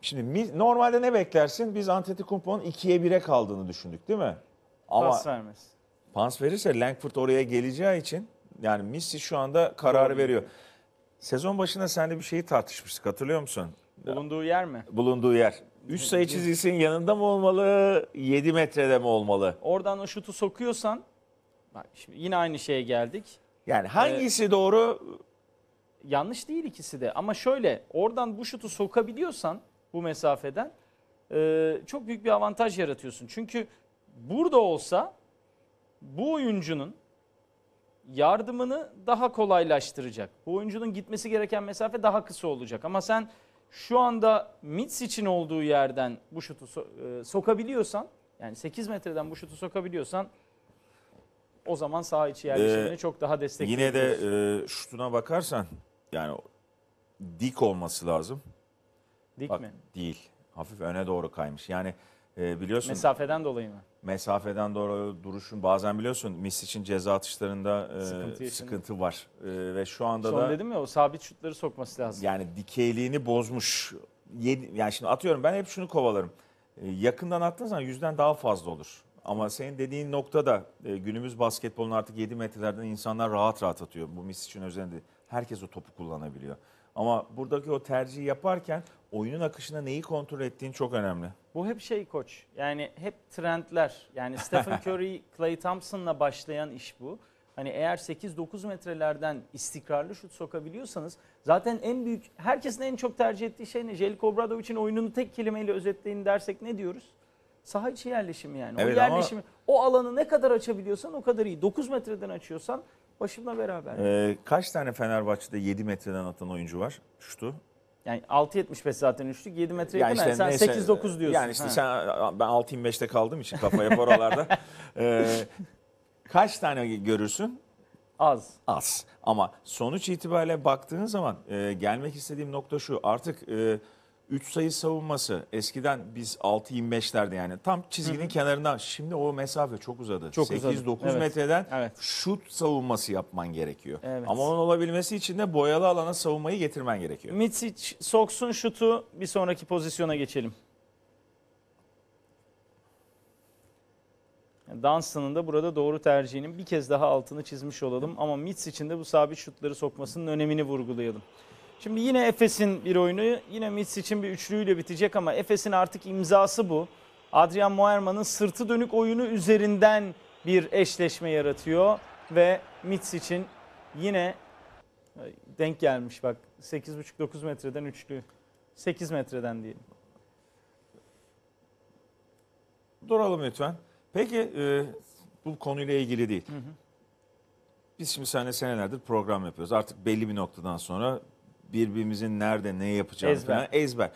Şimdi normalde ne beklersin? Biz Antetokounmpo'nun 2'ye 1'e kaldığını düşündük değil mi? Ama Pas vermez. Pans verirse Langford oraya geleceği için yani Missy şu anda kararı Doğru. veriyor. Sezon başında seninle bir şeyi tartışmıştık hatırlıyor musun? Bulunduğu yer mi? Bulunduğu yer. 3 sayı çizgisinin yanında mı olmalı, 7 metrede mi olmalı? Oradan o şutu sokuyorsan, bak şimdi yine aynı şeye geldik. Yani hangisi ee, doğru? Yanlış değil ikisi de ama şöyle oradan bu şutu sokabiliyorsan bu mesafeden e, çok büyük bir avantaj yaratıyorsun. Çünkü burada olsa bu oyuncunun yardımını daha kolaylaştıracak. Bu oyuncunun gitmesi gereken mesafe daha kısa olacak. Ama sen şu anda Mits için olduğu yerden bu şutu so- e, sokabiliyorsan yani 8 metreden bu şutu sokabiliyorsan o zaman sağ içi yerleşimini ee, çok daha destekliyor. Yine de e, şutuna bakarsan yani dik olması lazım. Dik Bak, mi? Değil. Hafif öne doğru kaymış. Yani e, biliyorsun. Mesafeden dolayı mı? mesafeden doğru duruşun bazen biliyorsun mis için ceza atışlarında e, sıkıntı, e, sıkıntı var. E, ve şu anda Son da dedim ya o sabit şutları sokması lazım. yani dikeyliğini bozmuş. Yedi, yani şimdi atıyorum ben hep şunu kovalarım. E, yakından attığın zaman yüzden daha fazla olur. Ama senin dediğin noktada e, günümüz basketbolun artık 7 metrelerden insanlar rahat rahat atıyor. Bu mis için özelinde herkes o topu kullanabiliyor. Ama buradaki o tercihi yaparken oyunun akışına neyi kontrol ettiğin çok önemli. Bu hep şey koç. Yani hep trendler. Yani Stephen (laughs) Curry, Clay Thompson'la başlayan iş bu. Hani eğer 8-9 metrelerden istikrarlı şut sokabiliyorsanız zaten en büyük herkesin en çok tercih ettiği şey ne? Jelko Obradovic'in oyununu tek kelimeyle özetleyin dersek ne diyoruz? Saha içi yerleşimi yani. Evet, o yerleşimi, ama... o alanı ne kadar açabiliyorsan o kadar iyi. 9 metreden açıyorsan Başımla beraber. Ee, kaç tane Fenerbahçe'de 7 metreden atan oyuncu var? Şutu. Yani 6.75 zaten üçlük 7 metre yani yakın. Işte, yani sen 8-9 diyorsun. Yani işte sen ben 6.25'te kaldığım için kafa hep oralarda. (laughs) ee, kaç tane görürsün? Az. Az. Ama sonuç itibariyle baktığın zaman e, gelmek istediğim nokta şu. Artık e, 3 sayı savunması eskiden biz 6-25'lerde yani tam çizginin kenarına şimdi o mesafe çok uzadı. Çok uzadı. 8-9 Evet. metreden Evet. şut savunması yapman gerekiyor. Evet. Ama onun olabilmesi için de boyalı alana savunmayı getirmen gerekiyor. Mitic soksun şutu bir sonraki pozisyona geçelim. Yani Dunstan'ın da burada doğru tercihinin bir kez daha altını çizmiş olalım ama Mitz için de bu sabit şutları sokmasının önemini vurgulayalım. Şimdi yine Efes'in bir oyunu yine Mitz için bir üçlüyle bitecek ama Efes'in artık imzası bu. Adrian Moerman'ın sırtı dönük oyunu üzerinden bir eşleşme yaratıyor ve Mitz için yine denk gelmiş bak 8,5-9 metreden üçlü 8 metreden diyelim. Duralım lütfen. Peki e, bu konuyla ilgili değil. Hı hı. Biz şimdi seninle senelerdir program yapıyoruz. Artık belli bir noktadan sonra birbirimizin nerede ne yapacağını ezber. falan ezber.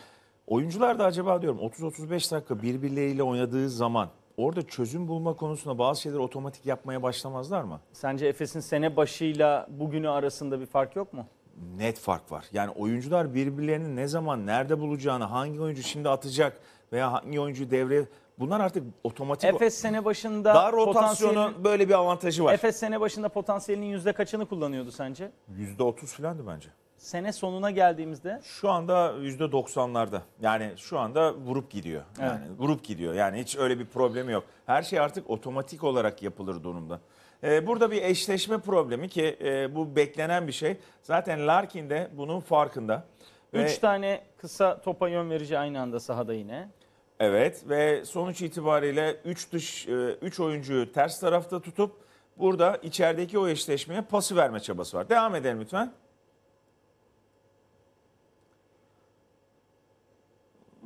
Oyuncular da acaba diyorum 30-35 dakika birbirleriyle oynadığı zaman orada çözüm bulma konusunda bazı şeyleri otomatik yapmaya başlamazlar mı? Sence Efes'in sene başıyla bugünü arasında bir fark yok mu? Net fark var. Yani oyuncular birbirlerini ne zaman nerede bulacağını, hangi oyuncu şimdi atacak veya hangi oyuncu devreye Bunlar artık otomatik... Efes sene başında... Daha rotasyonun böyle bir avantajı var. Efes sene başında potansiyelinin yüzde kaçını kullanıyordu sence? Yüzde otuz filandı bence sene sonuna geldiğimizde Şu anda %90'larda. Yani şu anda vurup gidiyor. Yani vurup gidiyor. Yani hiç öyle bir problemi yok. Her şey artık otomatik olarak yapılır durumda. Ee, burada bir eşleşme problemi ki e, bu beklenen bir şey. Zaten Larkin de bunun farkında. 3 Ve- tane kısa topa yön verici aynı anda sahada yine. Evet ve sonuç itibariyle 3 dış 3 e, oyuncuyu ters tarafta tutup burada içerideki o eşleşmeye pası verme çabası var. Devam edelim lütfen.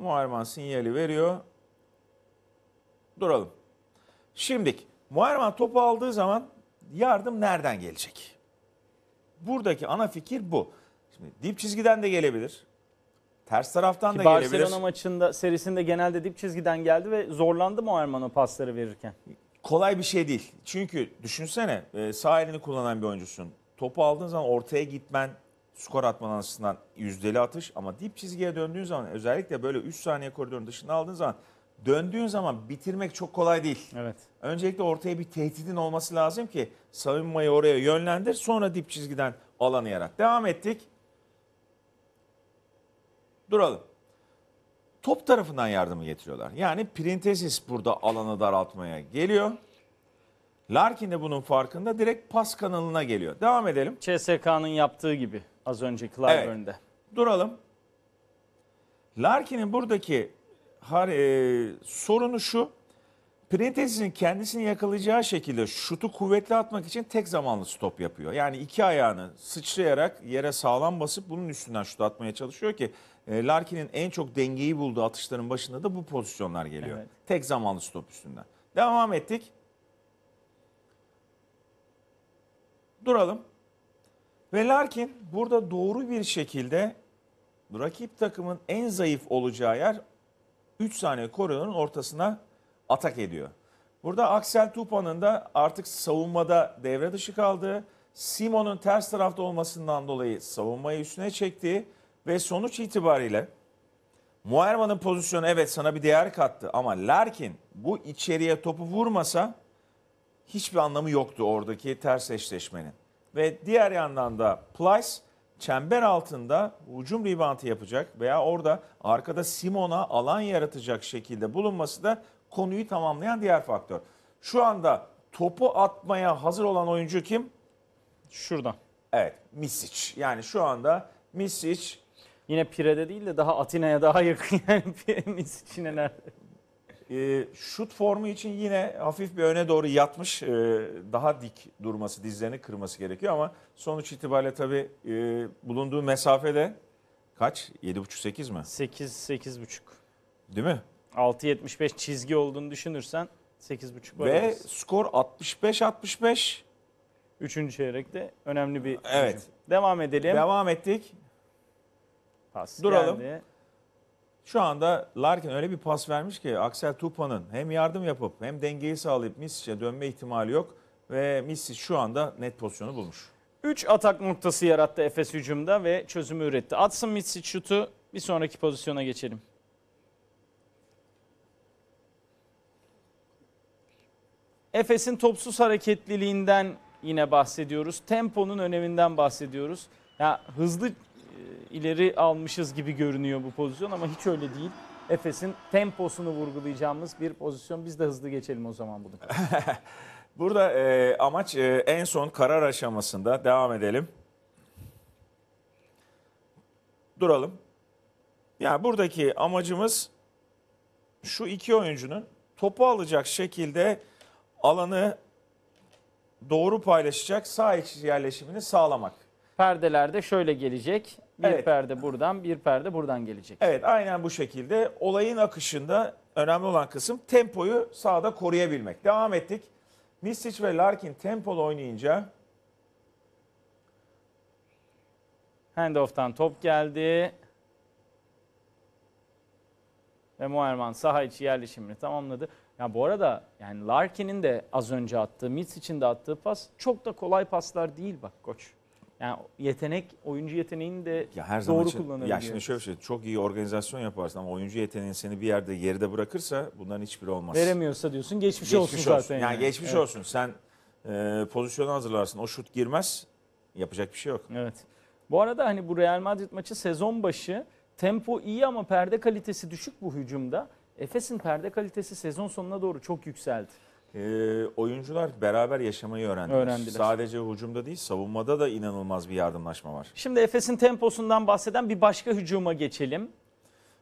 Muharman sinyali veriyor. Duralım. Şimdik Muharman topu aldığı zaman yardım nereden gelecek? Buradaki ana fikir bu. Şimdi dip çizgiden de gelebilir. Ters taraftan Ki da Barcelona gelebilir. Barcelona maçında serisinde genelde dip çizgiden geldi ve zorlandı Muharman o pasları verirken. Kolay bir şey değil. Çünkü düşünsene e, sağ elini kullanan bir oyuncusun. Topu aldığın zaman ortaya gitmen, skor atmanın açısından yüzdeli atış ama dip çizgiye döndüğün zaman özellikle böyle 3 saniye koridorun dışında aldığın zaman döndüğün zaman bitirmek çok kolay değil. Evet. Öncelikle ortaya bir tehdidin olması lazım ki savunmayı oraya yönlendir sonra dip çizgiden alanı yarat. Devam ettik. Duralım. Top tarafından yardımı getiriyorlar. Yani Printesis burada alanı daraltmaya geliyor. Larkin de bunun farkında direkt pas kanalına geliyor. Devam edelim. CSK'nın yaptığı gibi az önceki Clyburn'de. Evet. Duralım. Larkin'in buradaki har, e, sorunu şu. Printes'in kendisini yakalayacağı şekilde şutu kuvvetli atmak için tek zamanlı stop yapıyor. Yani iki ayağını sıçrayarak yere sağlam basıp bunun üstünden şut atmaya çalışıyor ki e, Larkin'in en çok dengeyi bulduğu atışların başında da bu pozisyonlar geliyor. Evet. Tek zamanlı stop üstünden. Devam ettik. Duralım. Ve lakin burada doğru bir şekilde rakip takımın en zayıf olacağı yer 3 saniye koridorun ortasına atak ediyor. Burada Axel Tupan'ın da artık savunmada devre dışı kaldığı, Simon'un ters tarafta olmasından dolayı savunmayı üstüne çektiği ve sonuç itibariyle Muerman'ın pozisyonu evet sana bir değer kattı ama Larkin bu içeriye topu vurmasa hiçbir anlamı yoktu oradaki ters eşleşmenin. Ve diğer yandan da Plyce çember altında hücum ribantı yapacak veya orada arkada Simon'a alan yaratacak şekilde bulunması da konuyu tamamlayan diğer faktör. Şu anda topu atmaya hazır olan oyuncu kim? Şuradan. Evet, Misic. Yani şu anda Misic Yine Pire'de değil de daha Atina'ya daha yakın (laughs) yani Misic'in nerede? E, şut formu için yine hafif bir öne doğru yatmış e, daha dik durması dizlerini kırması gerekiyor ama sonuç itibariyle tabii e, bulunduğu mesafede kaç? 7,5-8 mi? 8 8,5. Değil mi? 6.75 çizgi olduğunu düşünürsen 8.5 buçuk. Ve arası. skor 65-65. Üçüncü çeyrekte önemli bir Evet. Hücum. Devam edelim. Devam ettik. Pas Duralım. Geldi. Şu anda Larkin öyle bir pas vermiş ki Axel Tupan'ın hem yardım yapıp hem dengeyi sağlayıp Misic'e dönme ihtimali yok. Ve Misic şu anda net pozisyonu bulmuş. 3 atak noktası yarattı Efes hücumda ve çözümü üretti. Atsın Misic şutu bir sonraki pozisyona geçelim. Efes'in topsuz hareketliliğinden yine bahsediyoruz. Temponun öneminden bahsediyoruz. Ya hızlı e, ileri almışız gibi görünüyor bu pozisyon ama hiç öyle değil. Efes'in temposunu vurgulayacağımız bir pozisyon. Biz de hızlı geçelim o zaman bunu. (laughs) Burada e, amaç e, en son karar aşamasında devam edelim. Duralım. Yani buradaki amacımız şu iki oyuncunun topu alacak şekilde alanı doğru paylaşacak sağ iç yerleşimini sağlamak. Perdelerde şöyle gelecek. Bir evet. perde buradan, bir perde buradan gelecek. Evet, aynen bu şekilde. Olayın akışında önemli olan kısım tempoyu sağda koruyabilmek. Devam ettik. Misic ve Larkin tempolu oynayınca Handoff'tan top geldi. Ve Moerman saha içi yerleşimini tamamladı. Ya bu arada yani Larkin'in de az önce attığı, Mitz için de attığı pas çok da kolay paslar değil bak koç. Yani yetenek, oyuncu yeteneğini de ya her doğru için, kullanabiliyor. Ya şimdi şöyle şey, çok iyi organizasyon yaparsın ama oyuncu yeteneğini seni bir yerde geride bırakırsa bunların hiçbiri olmaz. Veremiyorsa diyorsun geçmiş, geçmiş olsun, olsun zaten. Yani, yani geçmiş evet. olsun. Sen e, pozisyonu hazırlarsın. O şut girmez. Yapacak bir şey yok. Evet. Bu arada hani bu Real Madrid maçı sezon başı tempo iyi ama perde kalitesi düşük bu hücumda. Efes'in perde kalitesi sezon sonuna doğru çok yükseldi e, oyuncular beraber yaşamayı öğrendiler. öğrendiler. Sadece hücumda değil savunmada da inanılmaz bir yardımlaşma var. Şimdi Efes'in temposundan bahseden bir başka hücuma geçelim.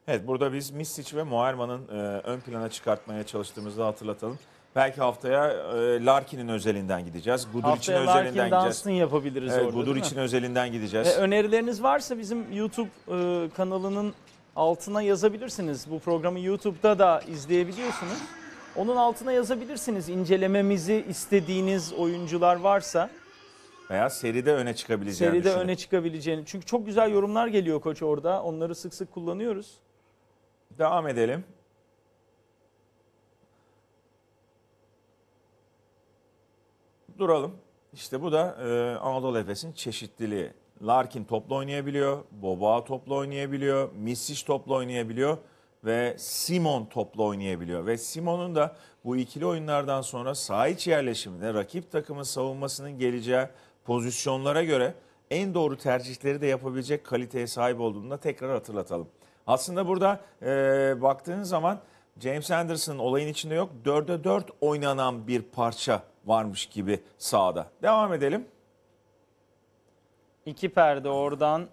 Evet burada biz Misic ve Moerman'ın e, ön plana çıkartmaya çalıştığımızı hatırlatalım. Belki haftaya e, Larkin'in özelinden gideceğiz. Gudur için Haftaya özelinden Larkin gideceğiz. Dunstan yapabiliriz Evet, orada Gudur için özelinden gideceğiz. Ve önerileriniz varsa bizim YouTube e, kanalının altına yazabilirsiniz. Bu programı YouTube'da da izleyebiliyorsunuz. Onun altına yazabilirsiniz incelememizi istediğiniz oyuncular varsa. Veya seride öne çıkabileceğini Seride düşünün. öne çıkabileceğini. Çünkü çok güzel yorumlar geliyor koç orada. Onları sık sık kullanıyoruz. Devam edelim. Duralım. İşte bu da e, Anadolu Efes'in çeşitliliği. Larkin topla oynayabiliyor, Boba topla oynayabiliyor, Misic topla oynayabiliyor ve Simon topla oynayabiliyor. Ve Simon'un da bu ikili oyunlardan sonra saha iç yerleşiminde rakip takımın savunmasının geleceği pozisyonlara göre en doğru tercihleri de yapabilecek kaliteye sahip olduğunu da tekrar hatırlatalım. Aslında burada e, baktığın zaman James Anderson'ın olayın içinde yok. 4'e 4 oynanan bir parça varmış gibi sahada. Devam edelim. İki perde oradan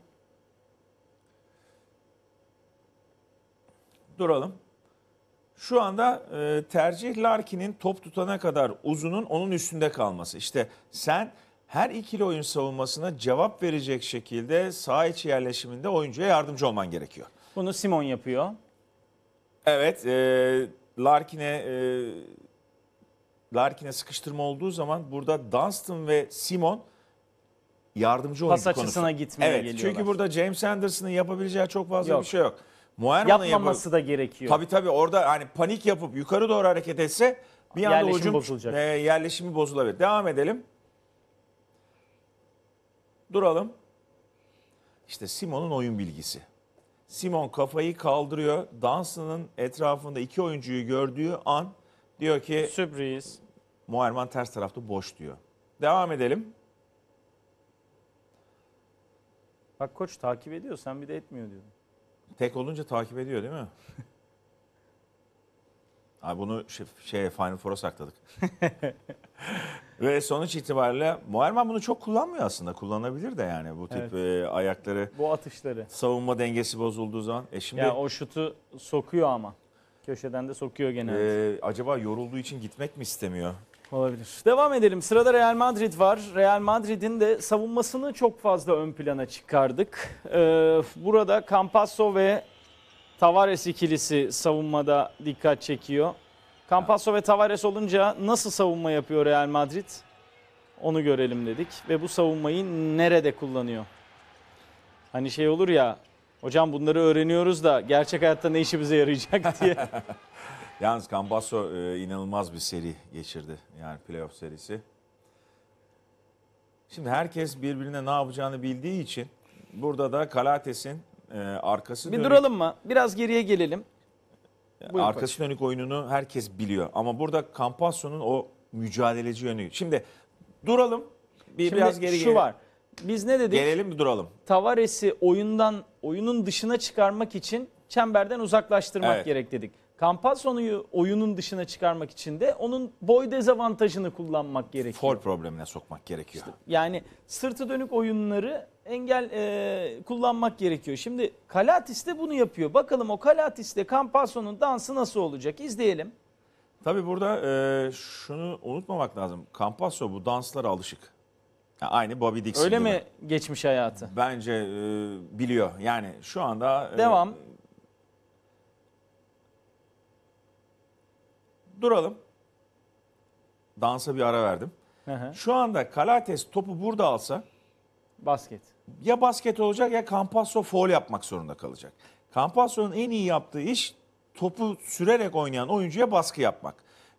duralım. Şu anda e, tercih Larkin'in top tutana kadar uzunun onun üstünde kalması. İşte sen her ikili oyun savunmasına cevap verecek şekilde sağ içi yerleşiminde oyuncuya yardımcı olman gerekiyor. Bunu Simon yapıyor. Evet, e, Larkin'e e, Larkin'e sıkıştırma olduğu zaman burada Dunstan ve Simon yardımcı oyuncu Pas konusu. açısına gitmeye evet, geliyorlar. Çünkü burada James Anderson'ın yapabileceği çok fazla Yok. bir şey yok. Moerman'ın yapmaması da gerekiyor. Tabii tabii orada hani panik yapıp yukarı doğru hareket etse bir anda yerleşimi hücum bozulacak. E, yerleşimi bozulabilir. Devam edelim. Duralım. İşte Simon'un oyun bilgisi. Simon kafayı kaldırıyor. Dansının etrafında iki oyuncuyu gördüğü an diyor ki sürpriz. Muharman ters tarafta boş diyor. Devam edelim. Bak koç takip ediyor sen bir de etmiyor diyordun. Tek olunca takip ediyor değil mi? Abi (laughs) bunu şey, şey Final Four'a sakladık. (laughs) Ve sonuç itibariyle Muharman bunu çok kullanmıyor aslında. Kullanabilir de yani bu tip Evet. e, ayakları. Bu atışları. Savunma dengesi bozulduğu zaman. E şimdi Ya o şutu sokuyor ama. Köşeden de sokuyor genelde. e, acaba yorulduğu için gitmek mi istemiyor? Olabilir. Devam edelim. Sırada Real Madrid var. Real Madrid'in de savunmasını çok fazla ön plana çıkardık. Ee, burada Campasso ve Tavares ikilisi savunmada dikkat çekiyor. Campasso ve Tavares olunca nasıl savunma yapıyor Real Madrid? Onu görelim dedik ve bu savunmayı nerede kullanıyor? Hani şey olur ya, hocam bunları öğreniyoruz da gerçek hayatta ne işimize yarayacak diye. (laughs) Yalnız Cambasso e, inanılmaz bir seri geçirdi. Yani playoff serisi. Şimdi herkes birbirine ne yapacağını bildiği için burada da Kalates'in e, arkası Bir duralım mı? Biraz geriye gelelim. Buyur arkası koç. dönük oyununu herkes biliyor. Ama burada Campasso'nun o mücadeleci yönü. Şimdi duralım. Bir Şimdi biraz geri şu gelelim. var. Biz ne dedik? Gelelim bir duralım. Tavares'i oyundan oyunun dışına çıkarmak için çemberden uzaklaştırmak evet. gerek dedik. Campazzo'yu oyunun dışına çıkarmak için de onun boy dezavantajını kullanmak gerekiyor. Foul problemine sokmak gerekiyor. İşte yani sırtı dönük oyunları engel e, kullanmak gerekiyor. Şimdi Kalatis de bunu yapıyor. Bakalım o Kalatis de Campazzo'nun dansı nasıl olacak? izleyelim. Tabii burada e, şunu unutmamak lazım. Campazzo bu danslara alışık. Yani aynı Bobby Dixon Öyle gibi. mi geçmiş hayatı? Bence e, biliyor. Yani şu anda... E, Devam. duralım. Dansa bir ara verdim. Hı hı. Şu anda Kalates topu burada alsa Basket. ya basket olacak ya Campasso foul yapmak zorunda kalacak. Campasso'nun en iyi yaptığı iş topu sürerek oynayan oyuncuya baskı yapmak.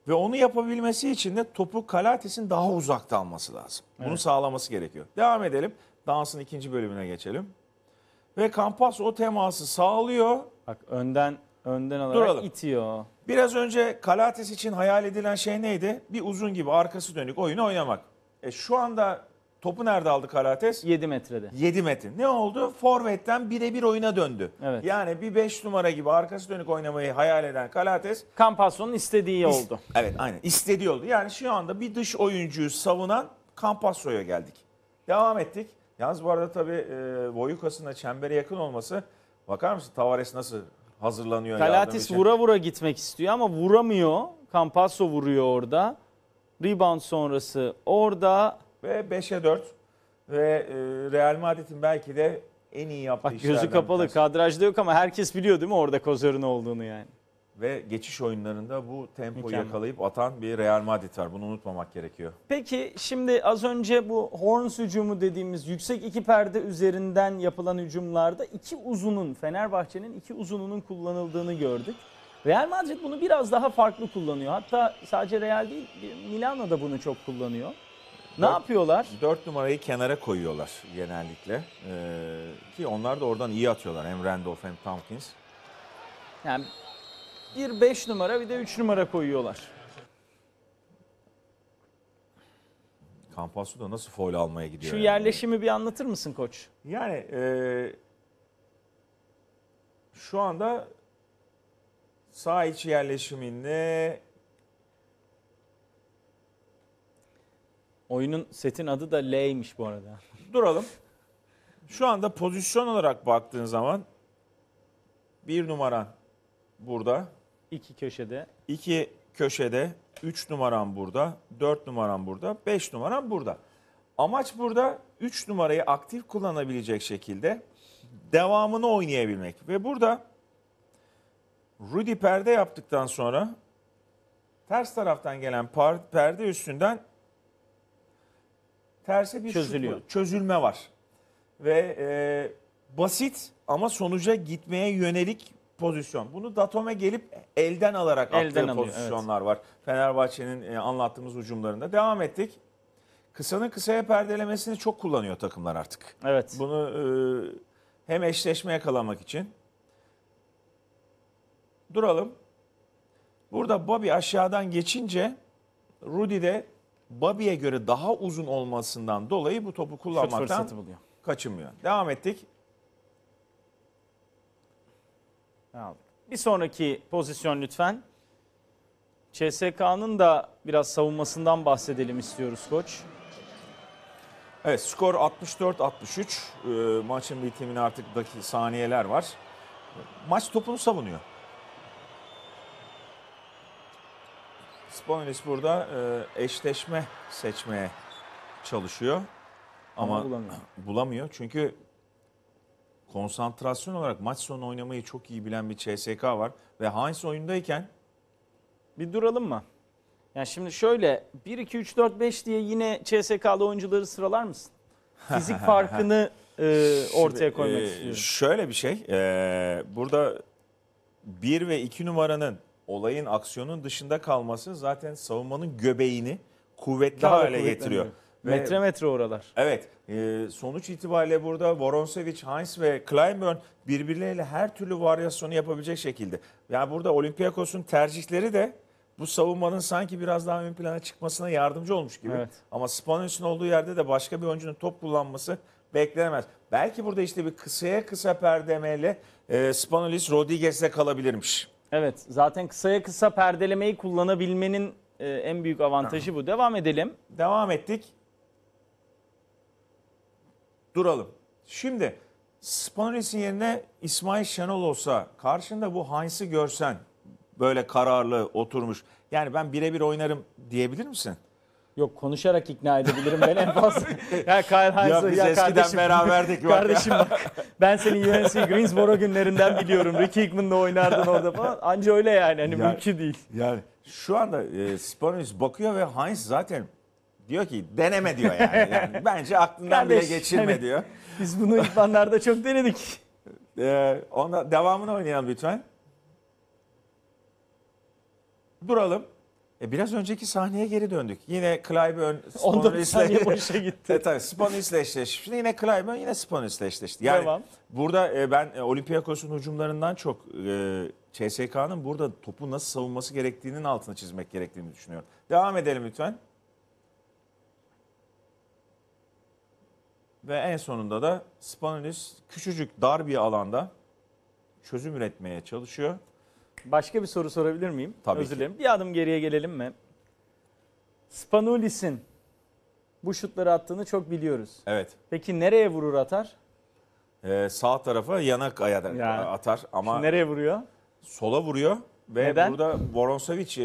Ve onu yapabilmesi için de topu Kalates'in daha uzakta alması lazım. Bunu sağlaması gerekiyor. Devam edelim. Dansın ikinci bölümüne geçelim. Ve Campasso o teması sağlıyor. Bak önden Önden alarak Duralım. itiyor. Biraz önce Kalates için hayal edilen şey neydi? Bir uzun gibi arkası dönük oyunu oynamak. E şu anda topu nerede aldı Kalates? 7 metrede. 7 metre. Ne oldu? Forvet'ten birebir oyuna döndü. Evet. Yani bir 5 numara gibi arkası dönük oynamayı hayal eden Kalates. Campasso'nun istediği ist oldu. Evet aynen istediği oldu. Yani şu anda bir dış oyuncuyu savunan Campasso'ya geldik. Devam ettik. Yalnız bu arada tabii e, boyu kasına çembere yakın olması bakar mısın Tavares nasıl hazırlanıyor. Kalatis vura vura gitmek istiyor ama vuramıyor. Campasso vuruyor orada. Rebound sonrası orada. Ve 5'e 4 ve e, Real Madrid'in belki de en iyi yaptığı Bak, Gözü kapalı kadrajda yok ama herkes biliyor değil mi orada Kozör'ün olduğunu yani ve geçiş oyunlarında bu tempo Mükemmel. yakalayıp atan bir Real Madrid var. Bunu unutmamak gerekiyor. Peki şimdi az önce bu Horns hücumu dediğimiz yüksek iki perde üzerinden yapılan hücumlarda iki uzunun Fenerbahçe'nin iki uzununun kullanıldığını gördük. Real Madrid bunu biraz daha farklı kullanıyor. Hatta sadece Real değil Milano da bunu çok kullanıyor. Ne dört, yapıyorlar? Dört numarayı kenara koyuyorlar genellikle. Ee, ki onlar da oradan iyi atıyorlar. Hem Randolph hem Tompkins. Yani bir 5 numara bir de 3 numara koyuyorlar. Campasu da nasıl foil almaya gidiyor? Şu yani? yerleşimi bir anlatır mısın koç? Yani e, şu anda sağ iç yerleşiminde Oyunun setin adı da L'ymiş bu arada. (laughs) duralım. Şu anda pozisyon olarak baktığın zaman bir numara burada. İki köşede. İki köşede 3 numaram burada, dört numaram burada, beş numaram burada. Amaç burada üç numarayı aktif kullanabilecek şekilde devamını oynayabilmek. Ve burada Rudy perde yaptıktan sonra ters taraftan gelen perde üstünden terse bir Çözülüyor. Şut, çözülme var. Ve e, basit ama sonuca gitmeye yönelik pozisyon. Bunu Datom'e gelip elden alarak elden attığı alıyor, pozisyonlar evet. var. Fenerbahçe'nin e, anlattığımız ucumlarında. Devam ettik. Kısanın kısaya perdelemesini çok kullanıyor takımlar artık. Evet. Bunu e, hem eşleşme yakalamak için. Duralım. Burada Bobby aşağıdan geçince Rudy de Bobby'e göre daha uzun olmasından dolayı bu topu kullanmaktan kaçınmıyor. Devam ettik. Tamam. Bir sonraki pozisyon lütfen. CSK'nın da biraz savunmasından bahsedelim istiyoruz koç. Evet skor 64-63. E, ee, maçın bitimine artık dakik saniyeler var. Maç topunu savunuyor. Sponis burada e, eşleşme seçmeye çalışıyor. Ama, Ama bulamıyor. (clears throat) bulamıyor. Çünkü konsantrasyon olarak maç sonu oynamayı çok iyi bilen bir CSK var. Ve Heinz oyundayken Bir duralım mı? Yani şimdi şöyle 1, 2, 3, 4, 5 diye yine CSK'lı oyuncuları sıralar mısın? (laughs) Fizik farkını e, ortaya koymak Ee, istiyorum. Şöyle bir şey. ee, burada 1 ve 2 numaranın olayın aksiyonun dışında kalması zaten savunmanın göbeğini kuvvetli Daha hale kuvvetlendiriyor. getiriyor. Ve, metre metre oralar. Evet. E, sonuç itibariyle burada Voronsevic, Heinz ve Kleinburn birbirleriyle her türlü varyasyonu yapabilecek şekilde. Yani burada Olympiakos'un tercihleri de bu savunmanın sanki biraz daha ön plana çıkmasına yardımcı olmuş gibi. Evet. Ama Spanol'un olduğu yerde de başka bir oyuncunun top kullanması beklenemez. Belki burada işte bir kısaya kısa perdemeyle e, Spanolis Rodriguez'de kalabilirmiş. Evet zaten kısaya kısa perdelemeyi kullanabilmenin e, en büyük avantajı bu. Devam edelim. Devam ettik duralım. Şimdi Spanolisin yerine İsmail Şenol olsa karşında bu Heinz'i görsen böyle kararlı oturmuş. Yani ben birebir oynarım diyebilir misin? Yok konuşarak ikna edebilirim ben en fazla. (laughs) ya Kyle Hines'ı ya, biz ya eskiden kardeşim, beraberdik. (laughs) kardeşim bak ben senin UNC Greensboro günlerinden biliyorum. Ricky Hickman'la oynardın orada falan. Anca öyle yani hani ya, mümkün değil. Yani şu anda e, Spanulis bakıyor ve Hines zaten Diyor ki deneme diyor yani. yani (laughs) bence aklından Kardeş, bile geçirme hani, diyor. Biz bunu idmanlarda çok denedik. (laughs) Ee, onda devamını oynayalım lütfen. Duralım. E biraz önceki sahneye geri döndük. Yine Clyburn (laughs) Sponis'le gitti. e, tabii Sponis'le eşleşti. Yine Clyburn yine Sponis'le eşleşti. Yani tamam. burada e, ben e, Olympiakos'un hücumlarından çok e, CSK'nın burada topu nasıl savunması gerektiğinin altını çizmek gerektiğini düşünüyorum. Devam edelim lütfen. ve en sonunda da Spanulis küçücük dar bir alanda çözüm üretmeye çalışıyor. Başka bir soru sorabilir miyim? Tabii Özür dilerim. Bir adım geriye gelelim mi? Spanulis'in bu şutları attığını çok biliyoruz. Evet. Peki nereye vurur atar? Ee, sağ tarafa yanak aya yani. atar ama Şimdi nereye vuruyor? Sola vuruyor ve Neden? burada Boronsovic e,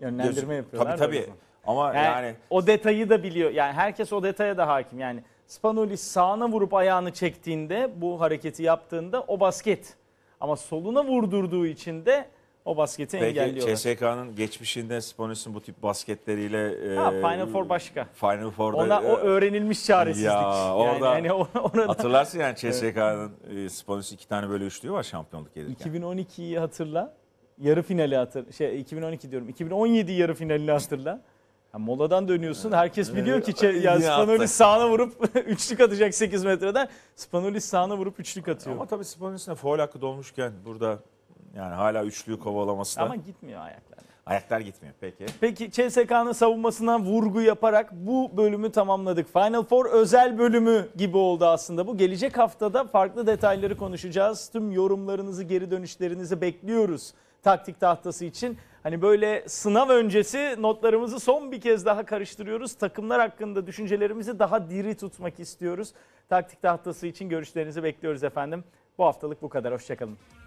yönlendirme gözü, yapıyorlar. Tabii tabii. Ama yani, yani o detayı da biliyor. Yani herkes o detaya da hakim. Yani Spanoli sağına vurup ayağını çektiğinde bu hareketi yaptığında o basket. Ama soluna vurdurduğu için de o basketi Peki, engelliyorlar. CSK'nın geçmişinde Sponis'in bu tip basketleriyle e, ha, e, Final Four başka. Final Four'da Ona o e, öğrenilmiş çaresizlik. Ya, orada, yani, (laughs) orada, hatırlarsın yani CSK'nın evet. E, Sponis iki tane böyle üçlüğü var şampiyonluk gelirken. 2012'yi hatırla. Yarı finali hatırla. Şey 2012 diyorum. 2017 yarı finalini hatırla. Yani moladan dönüyorsun. Herkes biliyor ki çe- ya (laughs) Spanolis sağına vurup (laughs) üçlük atacak 8 metreden. Spanolis sağına vurup üçlük atıyor. Ama tabii Spanis'in foul hakkı dolmuşken burada yani hala üçlüyü kovalaması da gitmiyor ayaklar. ayaklar gitmiyor. Peki. Peki CSK'nın savunmasından vurgu yaparak bu bölümü tamamladık. Final Four özel bölümü gibi oldu aslında bu. Gelecek haftada farklı detayları konuşacağız. Tüm yorumlarınızı, geri dönüşlerinizi bekliyoruz taktik tahtası için. Hani böyle sınav öncesi notlarımızı son bir kez daha karıştırıyoruz. Takımlar hakkında düşüncelerimizi daha diri tutmak istiyoruz. Taktik tahtası için görüşlerinizi bekliyoruz efendim. Bu haftalık bu kadar. Hoşçakalın.